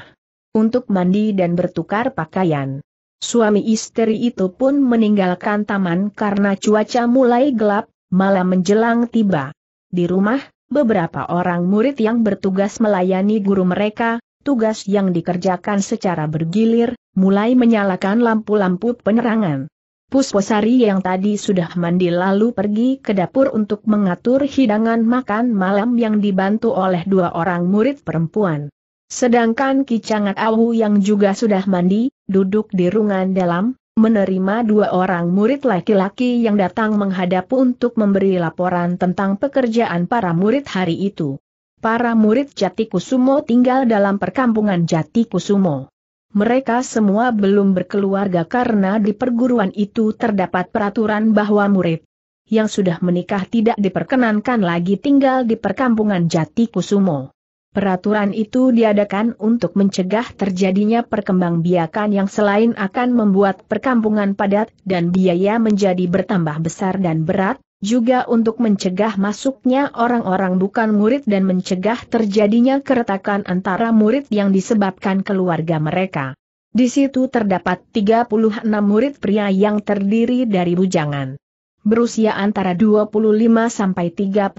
Untuk mandi dan bertukar pakaian. Suami istri itu pun meninggalkan taman karena cuaca mulai gelap, malam menjelang tiba. Di rumah, beberapa orang murid yang bertugas melayani guru mereka, tugas yang dikerjakan secara bergilir, mulai menyalakan lampu-lampu penerangan. Pusposari yang tadi sudah mandi lalu pergi ke dapur untuk mengatur hidangan makan malam yang dibantu oleh dua orang murid perempuan. Sedangkan Kicangat Awu yang juga sudah mandi, duduk di ruangan dalam, menerima dua orang murid laki-laki yang datang menghadap untuk memberi laporan tentang pekerjaan para murid hari itu. Para murid Jatikusumo tinggal dalam perkampungan Jatikusumo. Mereka semua belum berkeluarga karena di perguruan itu terdapat peraturan bahwa murid yang sudah menikah tidak diperkenankan lagi tinggal di perkampungan Jatikusumo. Peraturan itu diadakan untuk mencegah terjadinya perkembangbiakan yang selain akan membuat perkampungan padat dan biaya menjadi bertambah besar dan berat, juga untuk mencegah masuknya orang-orang bukan murid dan mencegah terjadinya keretakan antara murid yang disebabkan keluarga mereka. Di situ terdapat 36 murid pria yang terdiri dari bujangan berusia antara 25 sampai 35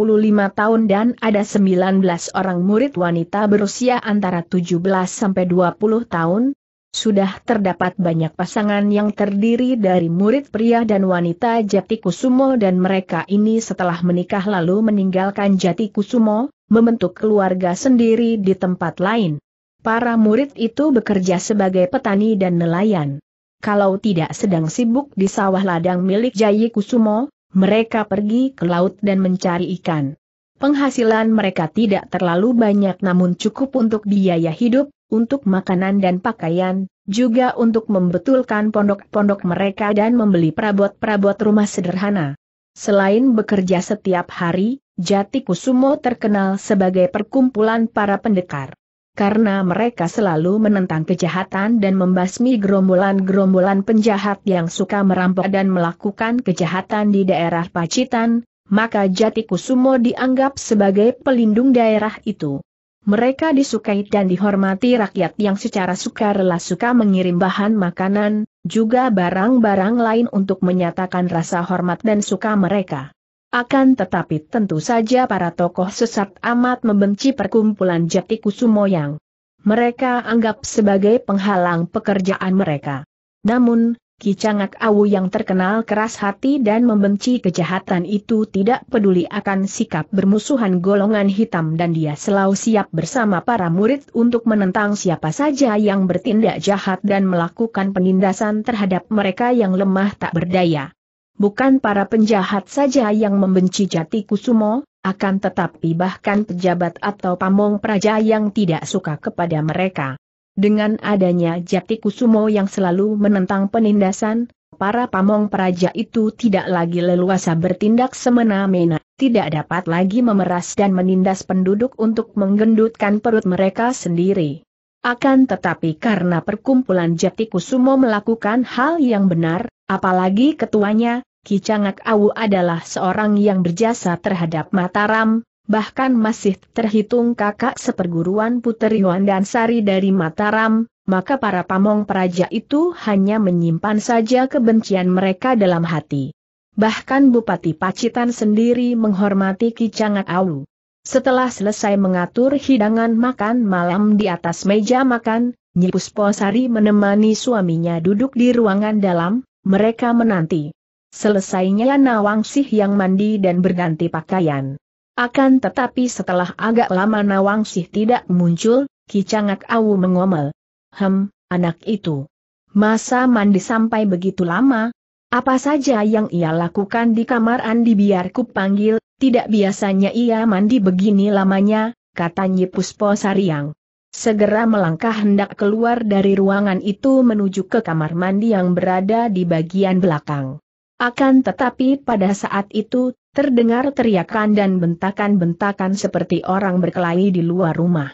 tahun dan ada 19 orang murid wanita berusia antara 17 sampai 20 tahun. Sudah terdapat banyak pasangan yang terdiri dari murid pria dan wanita Jati Kusumo dan mereka ini setelah menikah lalu meninggalkan Jati Kusumo, membentuk keluarga sendiri di tempat lain. Para murid itu bekerja sebagai petani dan nelayan kalau tidak sedang sibuk di sawah ladang milik Jayi Kusumo, mereka pergi ke laut dan mencari ikan. Penghasilan mereka tidak terlalu banyak namun cukup untuk biaya hidup, untuk makanan dan pakaian, juga untuk membetulkan pondok-pondok mereka dan membeli perabot-perabot rumah sederhana. Selain bekerja setiap hari, Jati Kusumo terkenal sebagai perkumpulan para pendekar karena mereka selalu menentang kejahatan dan membasmi gerombolan-gerombolan penjahat yang suka merampok dan melakukan kejahatan di daerah Pacitan, maka Jati Kusumo dianggap sebagai pelindung daerah itu. Mereka disukai dan dihormati rakyat yang secara sukarela suka mengirim bahan makanan, juga barang-barang lain untuk menyatakan rasa hormat dan suka mereka. Akan tetapi tentu saja para tokoh sesat amat membenci perkumpulan jati kusumo yang mereka anggap sebagai penghalang pekerjaan mereka. Namun, Kicangak Awu yang terkenal keras hati dan membenci kejahatan itu tidak peduli akan sikap bermusuhan golongan hitam dan dia selalu siap bersama para murid untuk menentang siapa saja yang bertindak jahat dan melakukan penindasan terhadap mereka yang lemah tak berdaya bukan para penjahat saja yang membenci jati kusumo, akan tetapi bahkan pejabat atau pamong praja yang tidak suka kepada mereka. Dengan adanya jati kusumo yang selalu menentang penindasan, para pamong praja itu tidak lagi leluasa bertindak semena-mena, tidak dapat lagi memeras dan menindas penduduk untuk menggendutkan perut mereka sendiri. Akan tetapi karena perkumpulan Jati Kusumo melakukan hal yang benar, apalagi ketuanya, Kicangak Awu adalah seorang yang berjasa terhadap Mataram, bahkan masih terhitung kakak seperguruan Puteri dan Sari dari Mataram, maka para pamong praja itu hanya menyimpan saja kebencian mereka dalam hati. Bahkan Bupati Pacitan sendiri menghormati Kicangak Awu. Setelah selesai mengatur hidangan makan malam di atas meja makan, Nyipus Posari menemani suaminya duduk di ruangan dalam, mereka menanti. Selesainya Nawangsih yang mandi dan berganti pakaian. Akan tetapi setelah agak lama Nawangsih tidak muncul, Kicangak Awu mengomel. Hem, anak itu. Masa mandi sampai begitu lama? Apa saja yang ia lakukan di kamar Andi biar ku panggil, tidak biasanya ia mandi begini lamanya, kata Nyipuspo Sariang. Segera melangkah hendak keluar dari ruangan itu menuju ke kamar mandi yang berada di bagian belakang. Akan tetapi pada saat itu, terdengar teriakan dan bentakan-bentakan seperti orang berkelahi di luar rumah.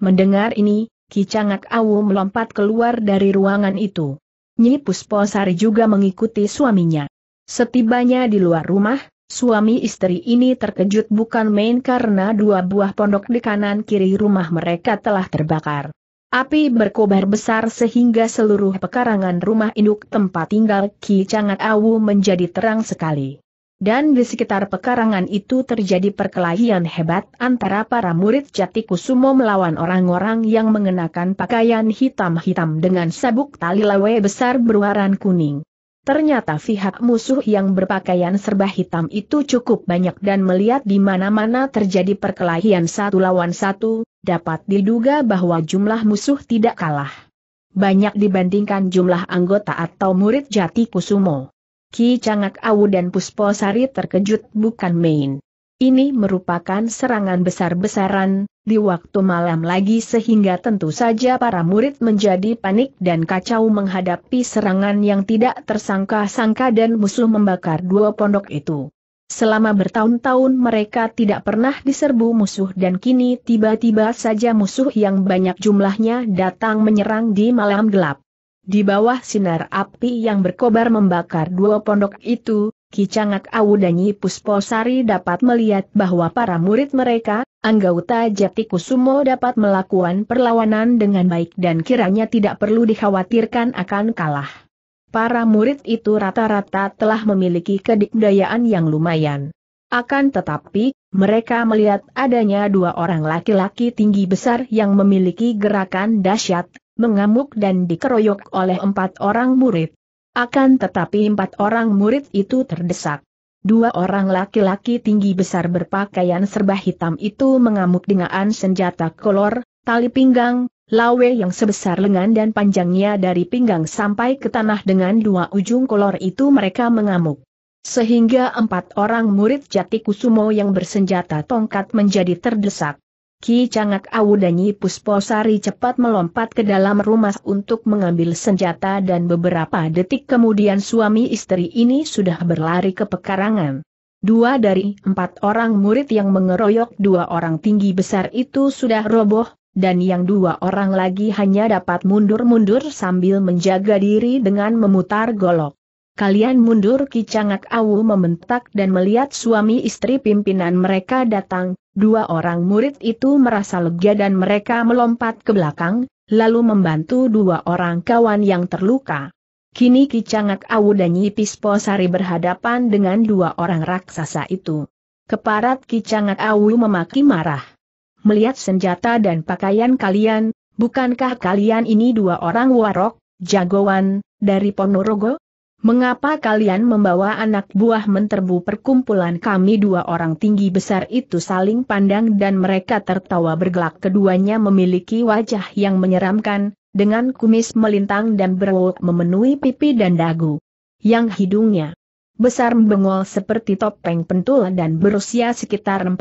Mendengar ini, Kicangak Awu melompat keluar dari ruangan itu. Nyi Pusposari juga mengikuti suaminya. Setibanya di luar rumah, suami istri ini terkejut bukan main karena dua buah pondok di kanan kiri rumah mereka telah terbakar. Api berkobar besar sehingga seluruh pekarangan rumah induk tempat tinggal Ki Changat Awu menjadi terang sekali. Dan di sekitar pekarangan itu terjadi perkelahian hebat antara para murid Jati Kusumo melawan orang-orang yang mengenakan pakaian hitam-hitam dengan sabuk tali lawe besar berwarna kuning. Ternyata pihak musuh yang berpakaian serba hitam itu cukup banyak dan melihat di mana-mana terjadi perkelahian satu lawan satu, dapat diduga bahwa jumlah musuh tidak kalah. Banyak dibandingkan jumlah anggota atau murid jati kusumo. Ki Cangak Awu dan Pusposari terkejut bukan main. Ini merupakan serangan besar-besaran, di waktu malam lagi sehingga tentu saja para murid menjadi panik dan kacau menghadapi serangan yang tidak tersangka-sangka dan musuh membakar dua pondok itu. Selama bertahun-tahun mereka tidak pernah diserbu musuh dan kini tiba-tiba saja musuh yang banyak jumlahnya datang menyerang di malam gelap. Di bawah sinar api yang berkobar membakar dua pondok itu, Kicangak Awu dan Nyi Pusposari dapat melihat bahwa para murid mereka, anggota Kusumo dapat melakukan perlawanan dengan baik dan kiranya tidak perlu dikhawatirkan akan kalah. Para murid itu rata-rata telah memiliki kedikdayaan yang lumayan. Akan tetapi, mereka melihat adanya dua orang laki-laki tinggi besar yang memiliki gerakan dahsyat, mengamuk dan dikeroyok oleh empat orang murid. Akan tetapi empat orang murid itu terdesak. Dua orang laki-laki tinggi besar berpakaian serba hitam itu mengamuk dengan senjata kolor, tali pinggang, Lawe yang sebesar lengan dan panjangnya dari pinggang sampai ke tanah dengan dua ujung kolor itu mereka mengamuk. Sehingga empat orang murid jati kusumo yang bersenjata tongkat menjadi terdesak. Ki Cangak Nyi Pusposari cepat melompat ke dalam rumah untuk mengambil senjata dan beberapa detik kemudian suami istri ini sudah berlari ke pekarangan. Dua dari empat orang murid yang mengeroyok dua orang tinggi besar itu sudah roboh, dan yang dua orang lagi hanya dapat mundur-mundur sambil menjaga diri dengan memutar golok. Kalian mundur kicangak awu membentak dan melihat suami istri pimpinan mereka datang, dua orang murid itu merasa lega dan mereka melompat ke belakang, lalu membantu dua orang kawan yang terluka. Kini kicangak awu dan Nyipis Posari berhadapan dengan dua orang raksasa itu. Keparat kicangak awu memaki marah melihat senjata dan pakaian kalian, bukankah kalian ini dua orang warok, jagoan, dari Ponorogo? Mengapa kalian membawa anak buah menterbu perkumpulan kami dua orang tinggi besar itu saling pandang dan mereka tertawa bergelak keduanya memiliki wajah yang menyeramkan, dengan kumis melintang dan berwok memenuhi pipi dan dagu. Yang hidungnya besar membengol seperti topeng pentul dan berusia sekitar 40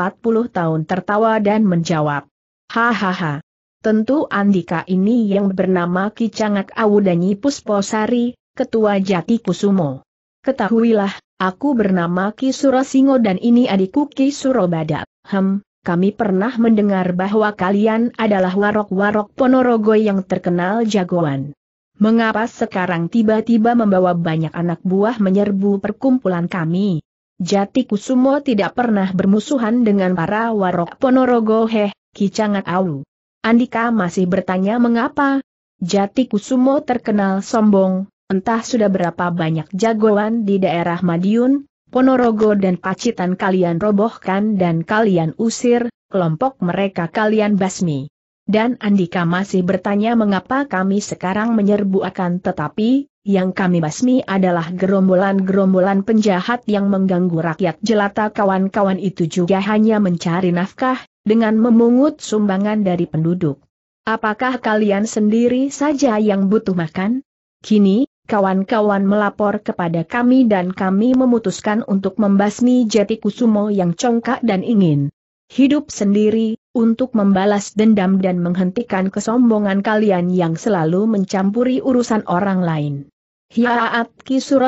tahun tertawa dan menjawab. Hahaha. Tentu Andika ini yang bernama Kicangak Awudanyi Pusposari, Ketua Jati Kusumo. Ketahuilah, aku bernama Ki Surasingo dan ini adikku Ki Surobada. Hem, kami pernah mendengar bahwa kalian adalah warok-warok Ponorogo yang terkenal jagoan. Mengapa sekarang tiba-tiba membawa banyak anak buah menyerbu perkumpulan kami? Jati Kusumo tidak pernah bermusuhan dengan para warok Ponorogo heh, kicangat awu. Andika masih bertanya mengapa? Jati Kusumo terkenal sombong, entah sudah berapa banyak jagoan di daerah Madiun, Ponorogo dan Pacitan kalian robohkan dan kalian usir, kelompok mereka kalian basmi dan Andika masih bertanya mengapa kami sekarang menyerbu akan tetapi, yang kami basmi adalah gerombolan-gerombolan penjahat yang mengganggu rakyat jelata kawan-kawan itu juga hanya mencari nafkah, dengan memungut sumbangan dari penduduk. Apakah kalian sendiri saja yang butuh makan? Kini, kawan-kawan melapor kepada kami dan kami memutuskan untuk membasmi jati kusumo yang congkak dan ingin hidup sendiri, untuk membalas dendam dan menghentikan kesombongan kalian yang selalu mencampuri urusan orang lain. Hiaat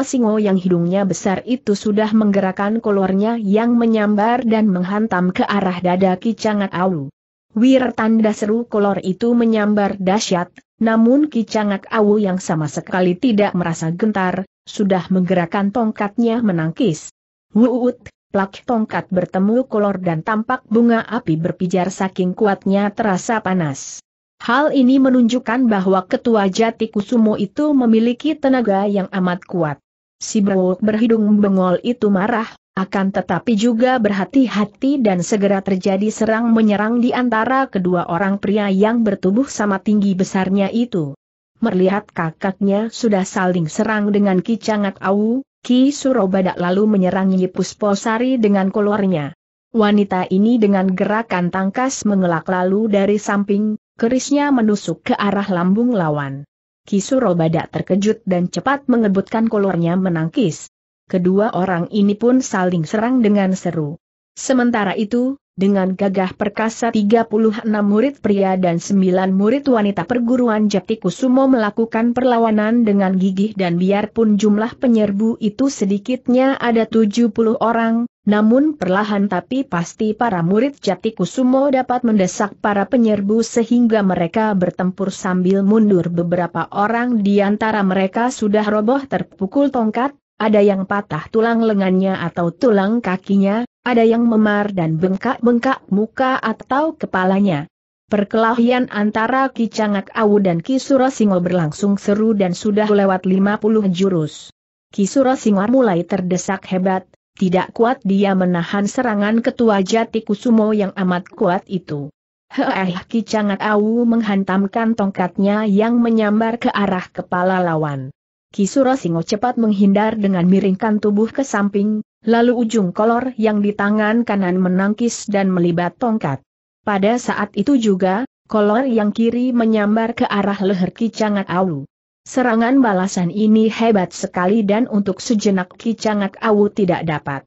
Singo yang hidungnya besar itu sudah menggerakkan kolornya yang menyambar dan menghantam ke arah dada Kicangat Awu. Wir tanda seru kolor itu menyambar dahsyat, namun Kicangat Awu yang sama sekali tidak merasa gentar, sudah menggerakkan tongkatnya menangkis. Wuut, Plak tongkat bertemu kolor dan tampak bunga api berpijar saking kuatnya terasa panas. Hal ini menunjukkan bahwa ketua jati kusumo itu memiliki tenaga yang amat kuat. Si Browok berhidung bengol itu marah, akan tetapi juga berhati-hati dan segera terjadi serang menyerang di antara kedua orang pria yang bertubuh sama tinggi besarnya itu. Melihat kakaknya sudah saling serang dengan kicangat au, Ki Surobadak lalu menyerang Yipusposari dengan kolornya. Wanita ini dengan gerakan tangkas mengelak lalu dari samping, kerisnya menusuk ke arah lambung lawan. Ki Surobadak terkejut dan cepat mengebutkan kolornya menangkis. Kedua orang ini pun saling serang dengan seru. Sementara itu, dengan gagah perkasa 36 murid pria dan 9 murid wanita perguruan Jati Kusumo melakukan perlawanan dengan gigih dan biarpun jumlah penyerbu itu sedikitnya ada 70 orang, namun perlahan tapi pasti para murid Jati Kusumo dapat mendesak para penyerbu sehingga mereka bertempur sambil mundur beberapa orang di antara mereka sudah roboh terpukul tongkat, ada yang patah tulang lengannya atau tulang kakinya, ada yang memar dan bengkak-bengkak muka atau kepalanya. Perkelahian antara Ki Cangak Awu dan Ki Singo berlangsung seru dan sudah lewat 50 jurus. Ki Singo mulai terdesak hebat, tidak kuat dia menahan serangan ketua jati kusumo yang amat kuat itu. Heeh Ki Cangak Awu menghantamkan tongkatnya yang menyambar ke arah kepala lawan. Ki Singo cepat menghindar dengan miringkan tubuh ke samping, Lalu ujung kolor yang di tangan kanan menangkis dan melibat tongkat. Pada saat itu juga, kolor yang kiri menyambar ke arah leher kicangat Awu. Serangan balasan ini hebat sekali dan untuk sejenak kicangat Awu tidak dapat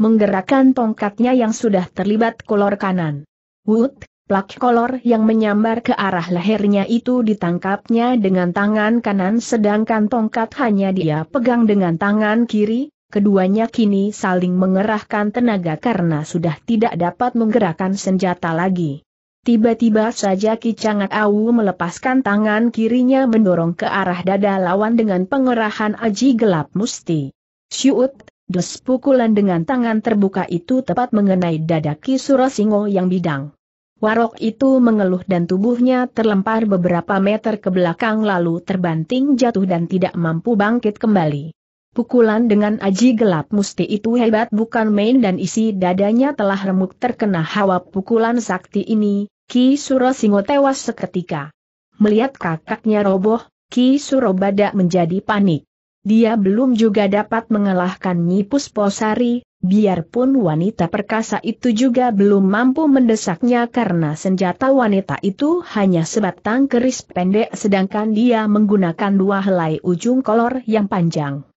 menggerakkan tongkatnya yang sudah terlibat kolor kanan. Wood, plak kolor yang menyambar ke arah lehernya itu ditangkapnya dengan tangan kanan sedangkan tongkat hanya dia pegang dengan tangan kiri, keduanya kini saling mengerahkan tenaga karena sudah tidak dapat menggerakkan senjata lagi. Tiba-tiba saja Ki Awu Au melepaskan tangan kirinya mendorong ke arah dada lawan dengan pengerahan aji gelap musti. Syuut, des pukulan dengan tangan terbuka itu tepat mengenai dada Ki Singo yang bidang. Warok itu mengeluh dan tubuhnya terlempar beberapa meter ke belakang lalu terbanting jatuh dan tidak mampu bangkit kembali. Pukulan dengan aji gelap musti itu hebat bukan main dan isi dadanya telah remuk terkena hawa pukulan sakti ini, Ki Suro Singo tewas seketika. Melihat kakaknya roboh, Ki Suro Badak menjadi panik. Dia belum juga dapat mengalahkan Nyipus Posari, biarpun wanita perkasa itu juga belum mampu mendesaknya karena senjata wanita itu hanya sebatang keris pendek sedangkan dia menggunakan dua helai ujung kolor yang panjang.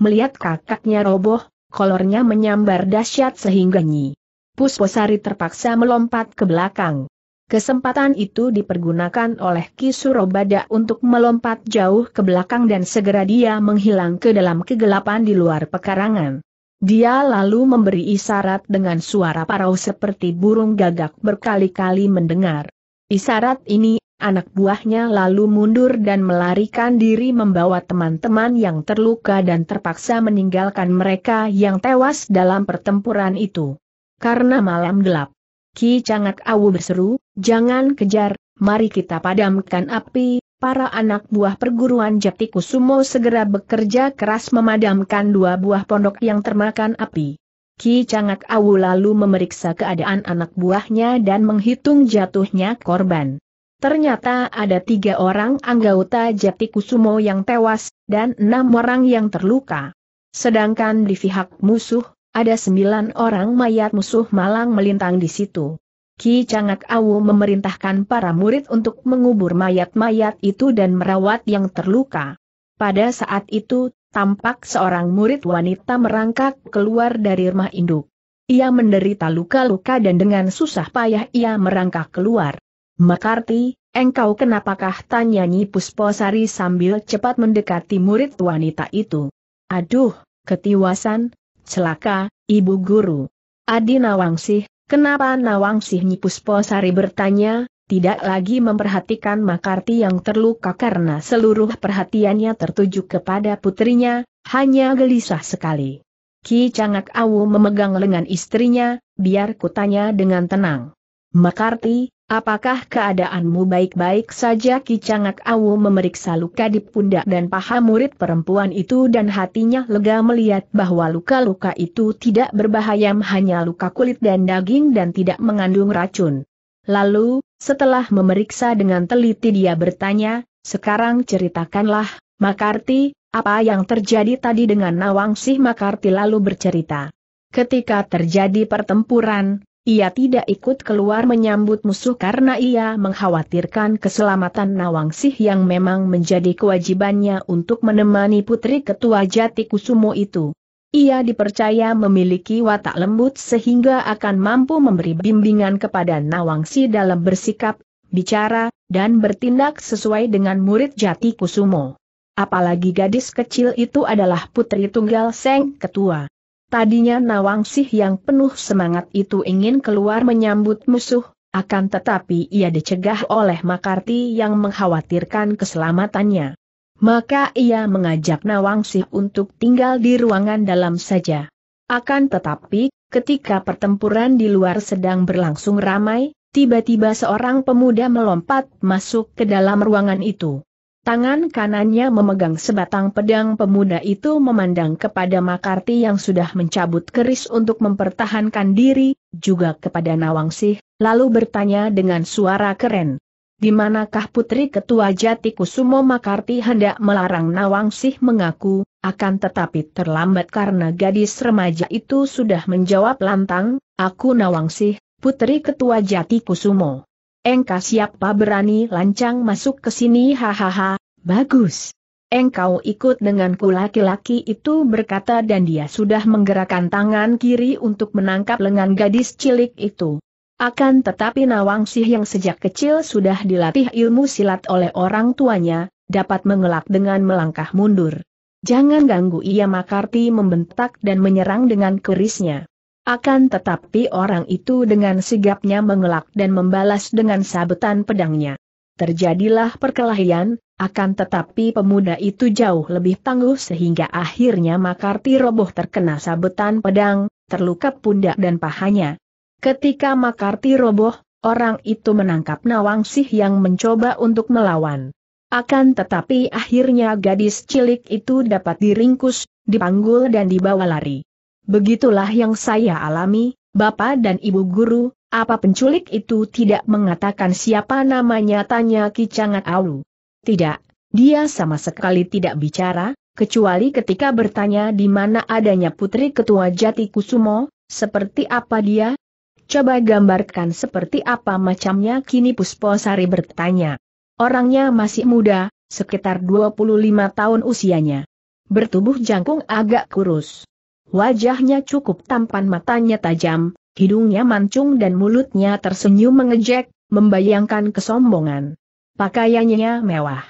Melihat kakaknya roboh, kolornya menyambar dahsyat sehingga nyi. Pusposari terpaksa melompat ke belakang. Kesempatan itu dipergunakan oleh Kisurobada untuk melompat jauh ke belakang dan segera dia menghilang ke dalam kegelapan di luar pekarangan. Dia lalu memberi isyarat dengan suara parau seperti burung gagak berkali-kali mendengar. Isyarat ini anak buahnya lalu mundur dan melarikan diri membawa teman-teman yang terluka dan terpaksa meninggalkan mereka yang tewas dalam pertempuran itu. Karena malam gelap, Ki Cangak Awu berseru, jangan kejar, mari kita padamkan api, para anak buah perguruan Jatikusumo segera bekerja keras memadamkan dua buah pondok yang termakan api. Ki Cangak Awu lalu memeriksa keadaan anak buahnya dan menghitung jatuhnya korban. Ternyata ada tiga orang anggota Jati Kusumo yang tewas, dan enam orang yang terluka. Sedangkan di pihak musuh, ada sembilan orang mayat musuh malang melintang di situ. Ki Changak Awu memerintahkan para murid untuk mengubur mayat-mayat itu dan merawat yang terluka. Pada saat itu, tampak seorang murid wanita merangkak keluar dari rumah induk. Ia menderita luka-luka dan dengan susah payah ia merangkak keluar. Makarti, engkau kenapakah tanya Nyi Pusposari sambil cepat mendekati murid wanita itu. Aduh, ketiwasan, celaka, ibu guru. Adi Nawangsih, kenapa Nawangsih Nyi Pusposari bertanya, tidak lagi memperhatikan Makarti yang terluka karena seluruh perhatiannya tertuju kepada putrinya, hanya gelisah sekali. Ki Cangak Awu memegang lengan istrinya, biar kutanya dengan tenang. Makarti, Apakah keadaanmu baik-baik saja Kicangak Awu memeriksa luka di pundak dan paha murid perempuan itu dan hatinya lega melihat bahwa luka-luka itu tidak berbahaya hanya luka kulit dan daging dan tidak mengandung racun. Lalu, setelah memeriksa dengan teliti dia bertanya, sekarang ceritakanlah, Makarti, apa yang terjadi tadi dengan Nawangsih?" Makarti lalu bercerita. Ketika terjadi pertempuran, ia tidak ikut keluar menyambut musuh karena ia mengkhawatirkan keselamatan Nawangsih yang memang menjadi kewajibannya untuk menemani putri ketua jati kusumo itu. Ia dipercaya memiliki watak lembut sehingga akan mampu memberi bimbingan kepada Nawangsih dalam bersikap, bicara, dan bertindak sesuai dengan murid jati kusumo. Apalagi gadis kecil itu adalah putri tunggal Seng Ketua. Tadinya Nawangsih yang penuh semangat itu ingin keluar menyambut musuh, akan tetapi ia dicegah oleh Makarti yang mengkhawatirkan keselamatannya. Maka ia mengajak Nawangsih untuk tinggal di ruangan dalam saja. Akan tetapi, ketika pertempuran di luar sedang berlangsung ramai, tiba-tiba seorang pemuda melompat masuk ke dalam ruangan itu. Tangan kanannya memegang sebatang pedang pemuda itu memandang kepada Makarti yang sudah mencabut keris untuk mempertahankan diri, juga kepada Nawangsih, lalu bertanya dengan suara keren. Di manakah putri ketua jati Kusumo Makarti hendak melarang Nawangsih mengaku, akan tetapi terlambat karena gadis remaja itu sudah menjawab lantang, aku Nawangsih, putri ketua jati Kusumo. Engkau siapa berani lancang masuk ke sini hahaha, bagus. Engkau ikut denganku laki-laki itu berkata dan dia sudah menggerakkan tangan kiri untuk menangkap lengan gadis cilik itu. Akan tetapi Nawangsih yang sejak kecil sudah dilatih ilmu silat oleh orang tuanya, dapat mengelak dengan melangkah mundur. Jangan ganggu ia Makarti membentak dan menyerang dengan kerisnya. Akan tetapi orang itu dengan sigapnya mengelak dan membalas dengan sabetan pedangnya. Terjadilah perkelahian, akan tetapi pemuda itu jauh lebih tangguh sehingga akhirnya Makarti roboh terkena sabetan pedang, terluka pundak dan pahanya. Ketika Makarti roboh, orang itu menangkap Nawangsih yang mencoba untuk melawan. Akan tetapi akhirnya gadis cilik itu dapat diringkus, dipanggul dan dibawa lari. Begitulah yang saya alami, Bapak dan Ibu Guru, apa penculik itu tidak mengatakan siapa namanya tanya Kicangat Aulu. Tidak, dia sama sekali tidak bicara, kecuali ketika bertanya di mana adanya putri ketua Jati Kusumo, seperti apa dia? Coba gambarkan seperti apa macamnya kini Pusposari bertanya. Orangnya masih muda, sekitar 25 tahun usianya. Bertubuh jangkung agak kurus. Wajahnya cukup tampan matanya tajam, hidungnya mancung dan mulutnya tersenyum mengejek, membayangkan kesombongan. Pakaiannya mewah.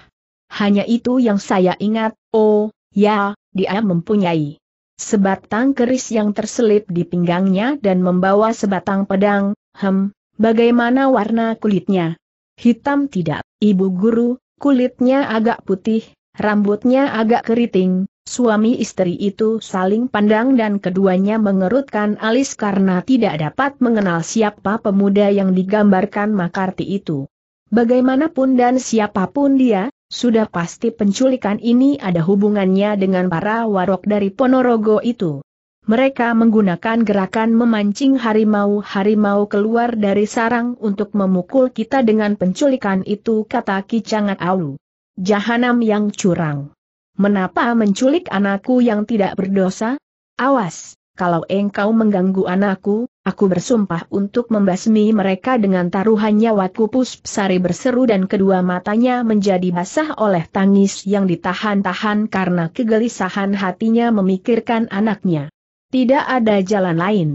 Hanya itu yang saya ingat, oh, ya, dia mempunyai sebatang keris yang terselip di pinggangnya dan membawa sebatang pedang, hem, bagaimana warna kulitnya? Hitam tidak, ibu guru, kulitnya agak putih, rambutnya agak keriting, Suami istri itu saling pandang dan keduanya mengerutkan alis karena tidak dapat mengenal siapa pemuda yang digambarkan Makarti itu. Bagaimanapun dan siapapun dia, sudah pasti penculikan ini ada hubungannya dengan para warok dari Ponorogo itu. Mereka menggunakan gerakan memancing harimau-harimau keluar dari sarang untuk memukul kita dengan penculikan itu kata Kicangat Aulu. Jahanam yang curang. Menapa menculik anakku yang tidak berdosa? Awas, kalau engkau mengganggu anakku, aku bersumpah untuk membasmi mereka dengan taruhan nyawaku Puspsari berseru dan kedua matanya menjadi basah oleh tangis yang ditahan-tahan karena kegelisahan hatinya memikirkan anaknya. Tidak ada jalan lain.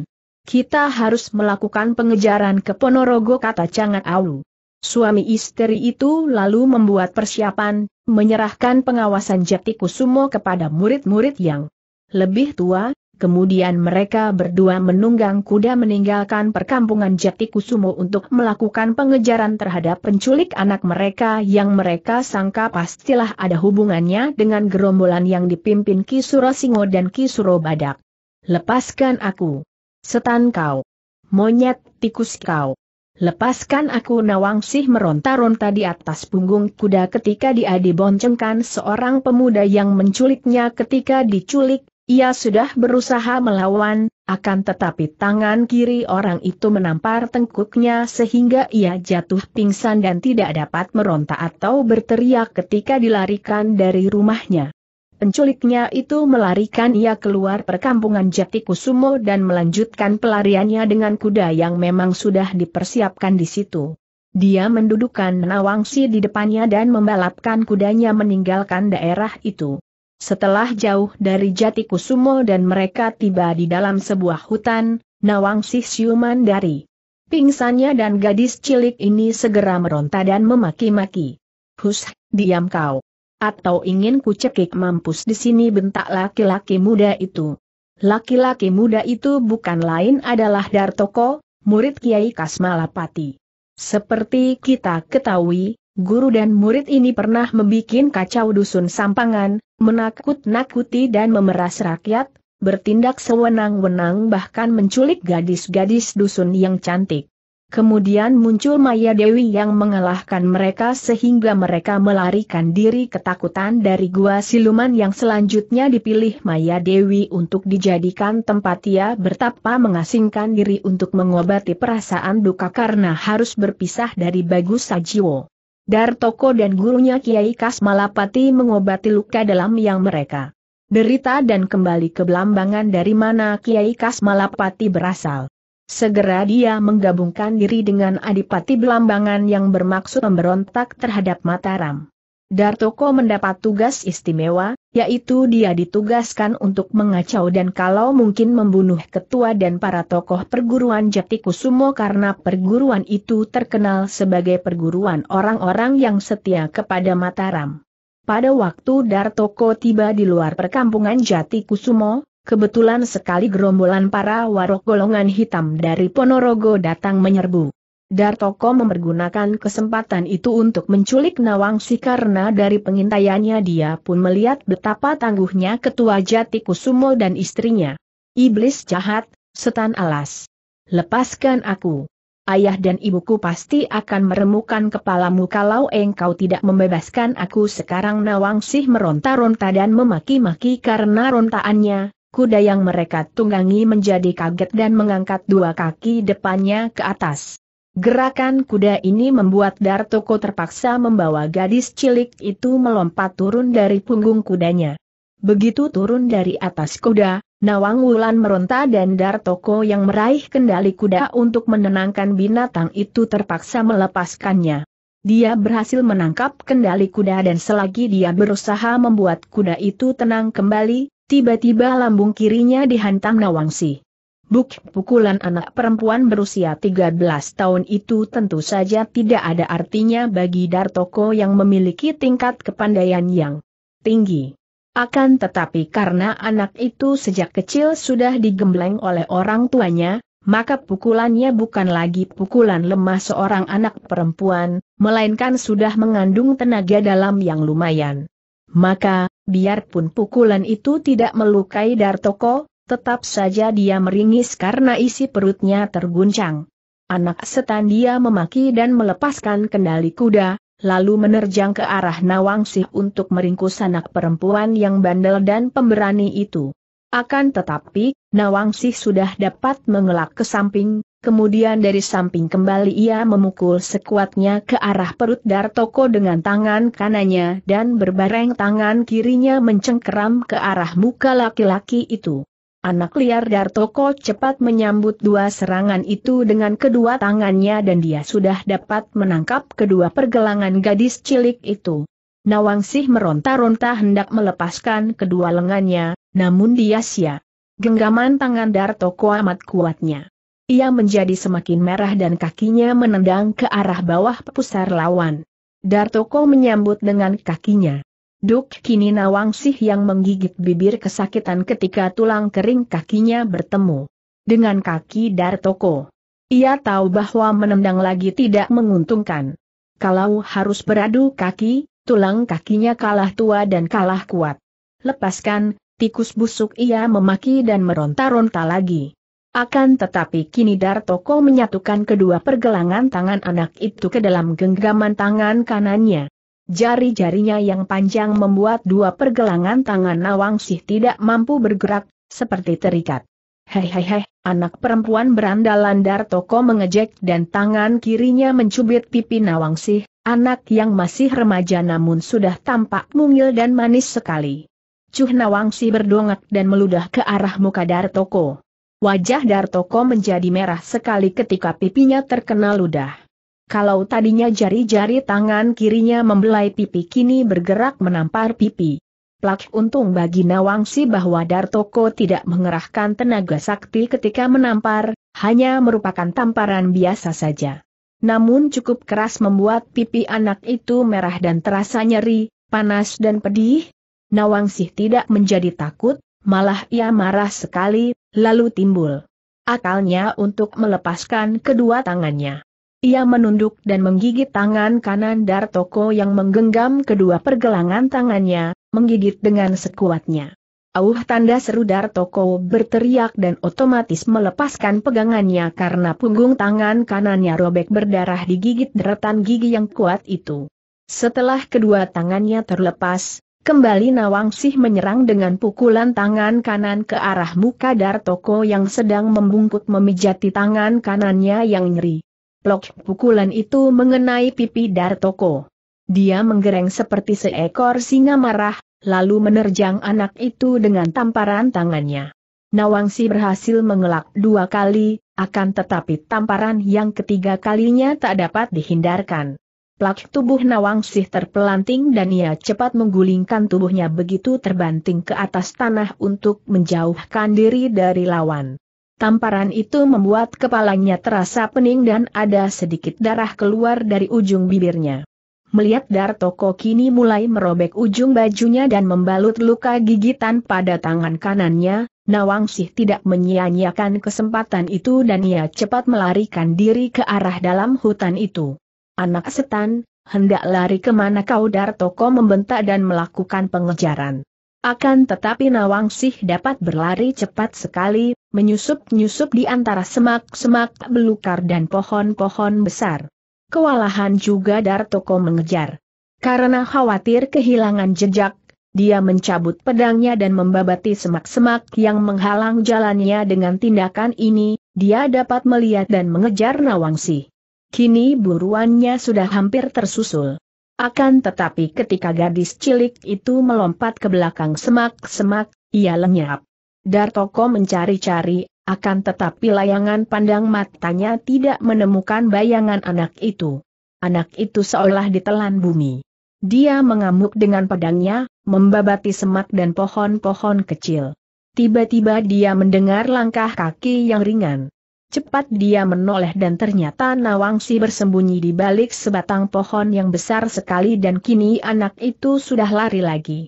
Kita harus melakukan pengejaran ke Ponorogo kata Cangak Awu. Suami istri itu lalu membuat persiapan, menyerahkan pengawasan Jati Kusumo kepada murid-murid yang lebih tua, kemudian mereka berdua menunggang kuda meninggalkan perkampungan Jati Kusumo untuk melakukan pengejaran terhadap penculik anak mereka yang mereka sangka pastilah ada hubungannya dengan gerombolan yang dipimpin Kisuro Singo dan Kisuro Badak. Lepaskan aku! Setan kau! Monyet tikus kau! Lepaskan aku Nawangsih meronta-ronta di atas punggung kuda ketika dia diboncengkan seorang pemuda yang menculiknya ketika diculik, ia sudah berusaha melawan, akan tetapi tangan kiri orang itu menampar tengkuknya sehingga ia jatuh pingsan dan tidak dapat meronta atau berteriak ketika dilarikan dari rumahnya. Penculiknya itu melarikan ia keluar perkampungan Jati Kusumo dan melanjutkan pelariannya dengan kuda yang memang sudah dipersiapkan di situ. Dia mendudukan Nawangsi di depannya dan membalapkan kudanya meninggalkan daerah itu. Setelah jauh dari Jatikusumo dan mereka tiba di dalam sebuah hutan, Nawangsi siuman dari pingsannya dan gadis cilik ini segera meronta dan memaki-maki. Hus, diam kau. Atau ingin ku cekik mampus di sini bentak laki-laki muda itu. Laki-laki muda itu bukan lain adalah Dartoko, murid Kiai Kasmalapati. Seperti kita ketahui, guru dan murid ini pernah membuat kacau dusun Sampangan, menakut-nakuti dan memeras rakyat, bertindak sewenang-wenang bahkan menculik gadis-gadis dusun yang cantik. Kemudian muncul Maya Dewi yang mengalahkan mereka sehingga mereka melarikan diri ketakutan dari gua siluman yang selanjutnya dipilih Maya Dewi untuk dijadikan tempat ia bertapa mengasingkan diri untuk mengobati perasaan duka karena harus berpisah dari Bagus Sajiwo. Dartoko dan gurunya Kiai Kas Malapati mengobati luka dalam yang mereka derita dan kembali ke belambangan dari mana Kiai Kas Malapati berasal. Segera dia menggabungkan diri dengan Adipati Belambangan yang bermaksud memberontak terhadap Mataram. Dartoko mendapat tugas istimewa, yaitu dia ditugaskan untuk mengacau dan kalau mungkin membunuh ketua dan para tokoh perguruan Jatikusumo karena perguruan itu terkenal sebagai perguruan orang-orang yang setia kepada Mataram. Pada waktu Dartoko tiba di luar perkampungan Jatikusumo, Kebetulan sekali gerombolan para warok golongan hitam dari Ponorogo datang menyerbu. Dartoko mempergunakan kesempatan itu untuk menculik Nawangsi karena dari pengintaiannya dia pun melihat betapa tangguhnya ketua jati Kusumo dan istrinya. Iblis jahat, setan alas. Lepaskan aku. Ayah dan ibuku pasti akan meremukan kepalamu kalau engkau tidak membebaskan aku sekarang Nawangsih meronta-ronta dan memaki-maki karena rontaannya, kuda yang mereka tunggangi menjadi kaget dan mengangkat dua kaki depannya ke atas. Gerakan kuda ini membuat Dartoko terpaksa membawa gadis cilik itu melompat turun dari punggung kudanya. Begitu turun dari atas kuda, Nawang Wulan meronta dan Dartoko yang meraih kendali kuda untuk menenangkan binatang itu terpaksa melepaskannya. Dia berhasil menangkap kendali kuda dan selagi dia berusaha membuat kuda itu tenang kembali, Tiba-tiba lambung kirinya dihantam Nawangsi. Buk pukulan anak perempuan berusia 13 tahun itu tentu saja tidak ada artinya bagi Dartoko yang memiliki tingkat kepandaian yang tinggi. Akan tetapi karena anak itu sejak kecil sudah digembleng oleh orang tuanya, maka pukulannya bukan lagi pukulan lemah seorang anak perempuan, melainkan sudah mengandung tenaga dalam yang lumayan. Maka, Biarpun pukulan itu tidak melukai Dartoko, tetap saja dia meringis karena isi perutnya terguncang. Anak setan dia memaki dan melepaskan kendali kuda, lalu menerjang ke arah Nawangsih untuk meringkus anak perempuan yang bandel dan pemberani itu. Akan tetapi, Nawangsih sudah dapat mengelak ke samping, Kemudian dari samping kembali ia memukul sekuatnya ke arah perut Dartoko dengan tangan kanannya dan berbareng tangan kirinya mencengkeram ke arah muka laki-laki itu. Anak liar Dartoko cepat menyambut dua serangan itu dengan kedua tangannya dan dia sudah dapat menangkap kedua pergelangan gadis cilik itu. Nawangsih meronta-ronta hendak melepaskan kedua lengannya, namun dia sia. Genggaman tangan Dartoko amat kuatnya. Ia menjadi semakin merah dan kakinya menendang ke arah bawah pusar lawan. Dartoko menyambut dengan kakinya. Duk kini Nawangsih yang menggigit bibir kesakitan ketika tulang kering kakinya bertemu. Dengan kaki Dartoko. Ia tahu bahwa menendang lagi tidak menguntungkan. Kalau harus beradu kaki, tulang kakinya kalah tua dan kalah kuat. Lepaskan, tikus busuk ia memaki dan meronta-ronta lagi. Akan tetapi kini Dartoko menyatukan kedua pergelangan tangan anak itu ke dalam genggaman tangan kanannya. Jari-jarinya yang panjang membuat dua pergelangan tangan Nawangsih tidak mampu bergerak, seperti terikat. Hei hei hei, anak perempuan berandalan Dartoko mengejek dan tangan kirinya mencubit pipi Nawangsih, anak yang masih remaja namun sudah tampak mungil dan manis sekali. Cuh Nawangsi berdongak dan meludah ke arah muka Dartoko. Wajah Dartoko menjadi merah sekali ketika pipinya terkena ludah. Kalau tadinya jari-jari tangan kirinya membelai pipi kini bergerak menampar pipi. Plak untung bagi Nawangsi bahwa Dartoko tidak mengerahkan tenaga sakti ketika menampar, hanya merupakan tamparan biasa saja. Namun cukup keras membuat pipi anak itu merah dan terasa nyeri, panas dan pedih. Nawangsi tidak menjadi takut, malah ia marah sekali, lalu timbul akalnya untuk melepaskan kedua tangannya. Ia menunduk dan menggigit tangan kanan Dartoko yang menggenggam kedua pergelangan tangannya, menggigit dengan sekuatnya. Auh tanda seru Dartoko berteriak dan otomatis melepaskan pegangannya karena punggung tangan kanannya robek berdarah digigit deretan gigi yang kuat itu. Setelah kedua tangannya terlepas, Kembali Nawangsih menyerang dengan pukulan tangan kanan ke arah muka Dartoko yang sedang membungkuk memijati tangan kanannya yang nyeri. Plok pukulan itu mengenai pipi Dartoko. Dia menggereng seperti seekor singa marah, lalu menerjang anak itu dengan tamparan tangannya. Nawangsi berhasil mengelak dua kali, akan tetapi tamparan yang ketiga kalinya tak dapat dihindarkan. Plak tubuh Nawang Sih terpelanting dan ia cepat menggulingkan tubuhnya begitu terbanting ke atas tanah untuk menjauhkan diri dari lawan. Tamparan itu membuat kepalanya terasa pening dan ada sedikit darah keluar dari ujung bibirnya. Melihat Dartoko kini mulai merobek ujung bajunya dan membalut luka gigitan pada tangan kanannya, Nawang Sih tidak menyia-nyiakan kesempatan itu dan ia cepat melarikan diri ke arah dalam hutan itu. Anak setan, hendak lari kemana kau Dartoko membentak dan melakukan pengejaran. Akan tetapi Nawangsih dapat berlari cepat sekali, menyusup-nyusup di antara semak-semak belukar dan pohon-pohon besar. Kewalahan juga Dartoko mengejar. Karena khawatir kehilangan jejak, dia mencabut pedangnya dan membabati semak-semak yang menghalang jalannya dengan tindakan ini, dia dapat melihat dan mengejar Nawangsih. Kini buruannya sudah hampir tersusul. Akan tetapi ketika gadis cilik itu melompat ke belakang semak-semak, ia lenyap. Dartoko mencari-cari, akan tetapi layangan pandang matanya tidak menemukan bayangan anak itu. Anak itu seolah ditelan bumi. Dia mengamuk dengan pedangnya, membabati semak dan pohon-pohon kecil. Tiba-tiba dia mendengar langkah kaki yang ringan. Cepat dia menoleh dan ternyata Nawangsi bersembunyi di balik sebatang pohon yang besar sekali dan kini anak itu sudah lari lagi.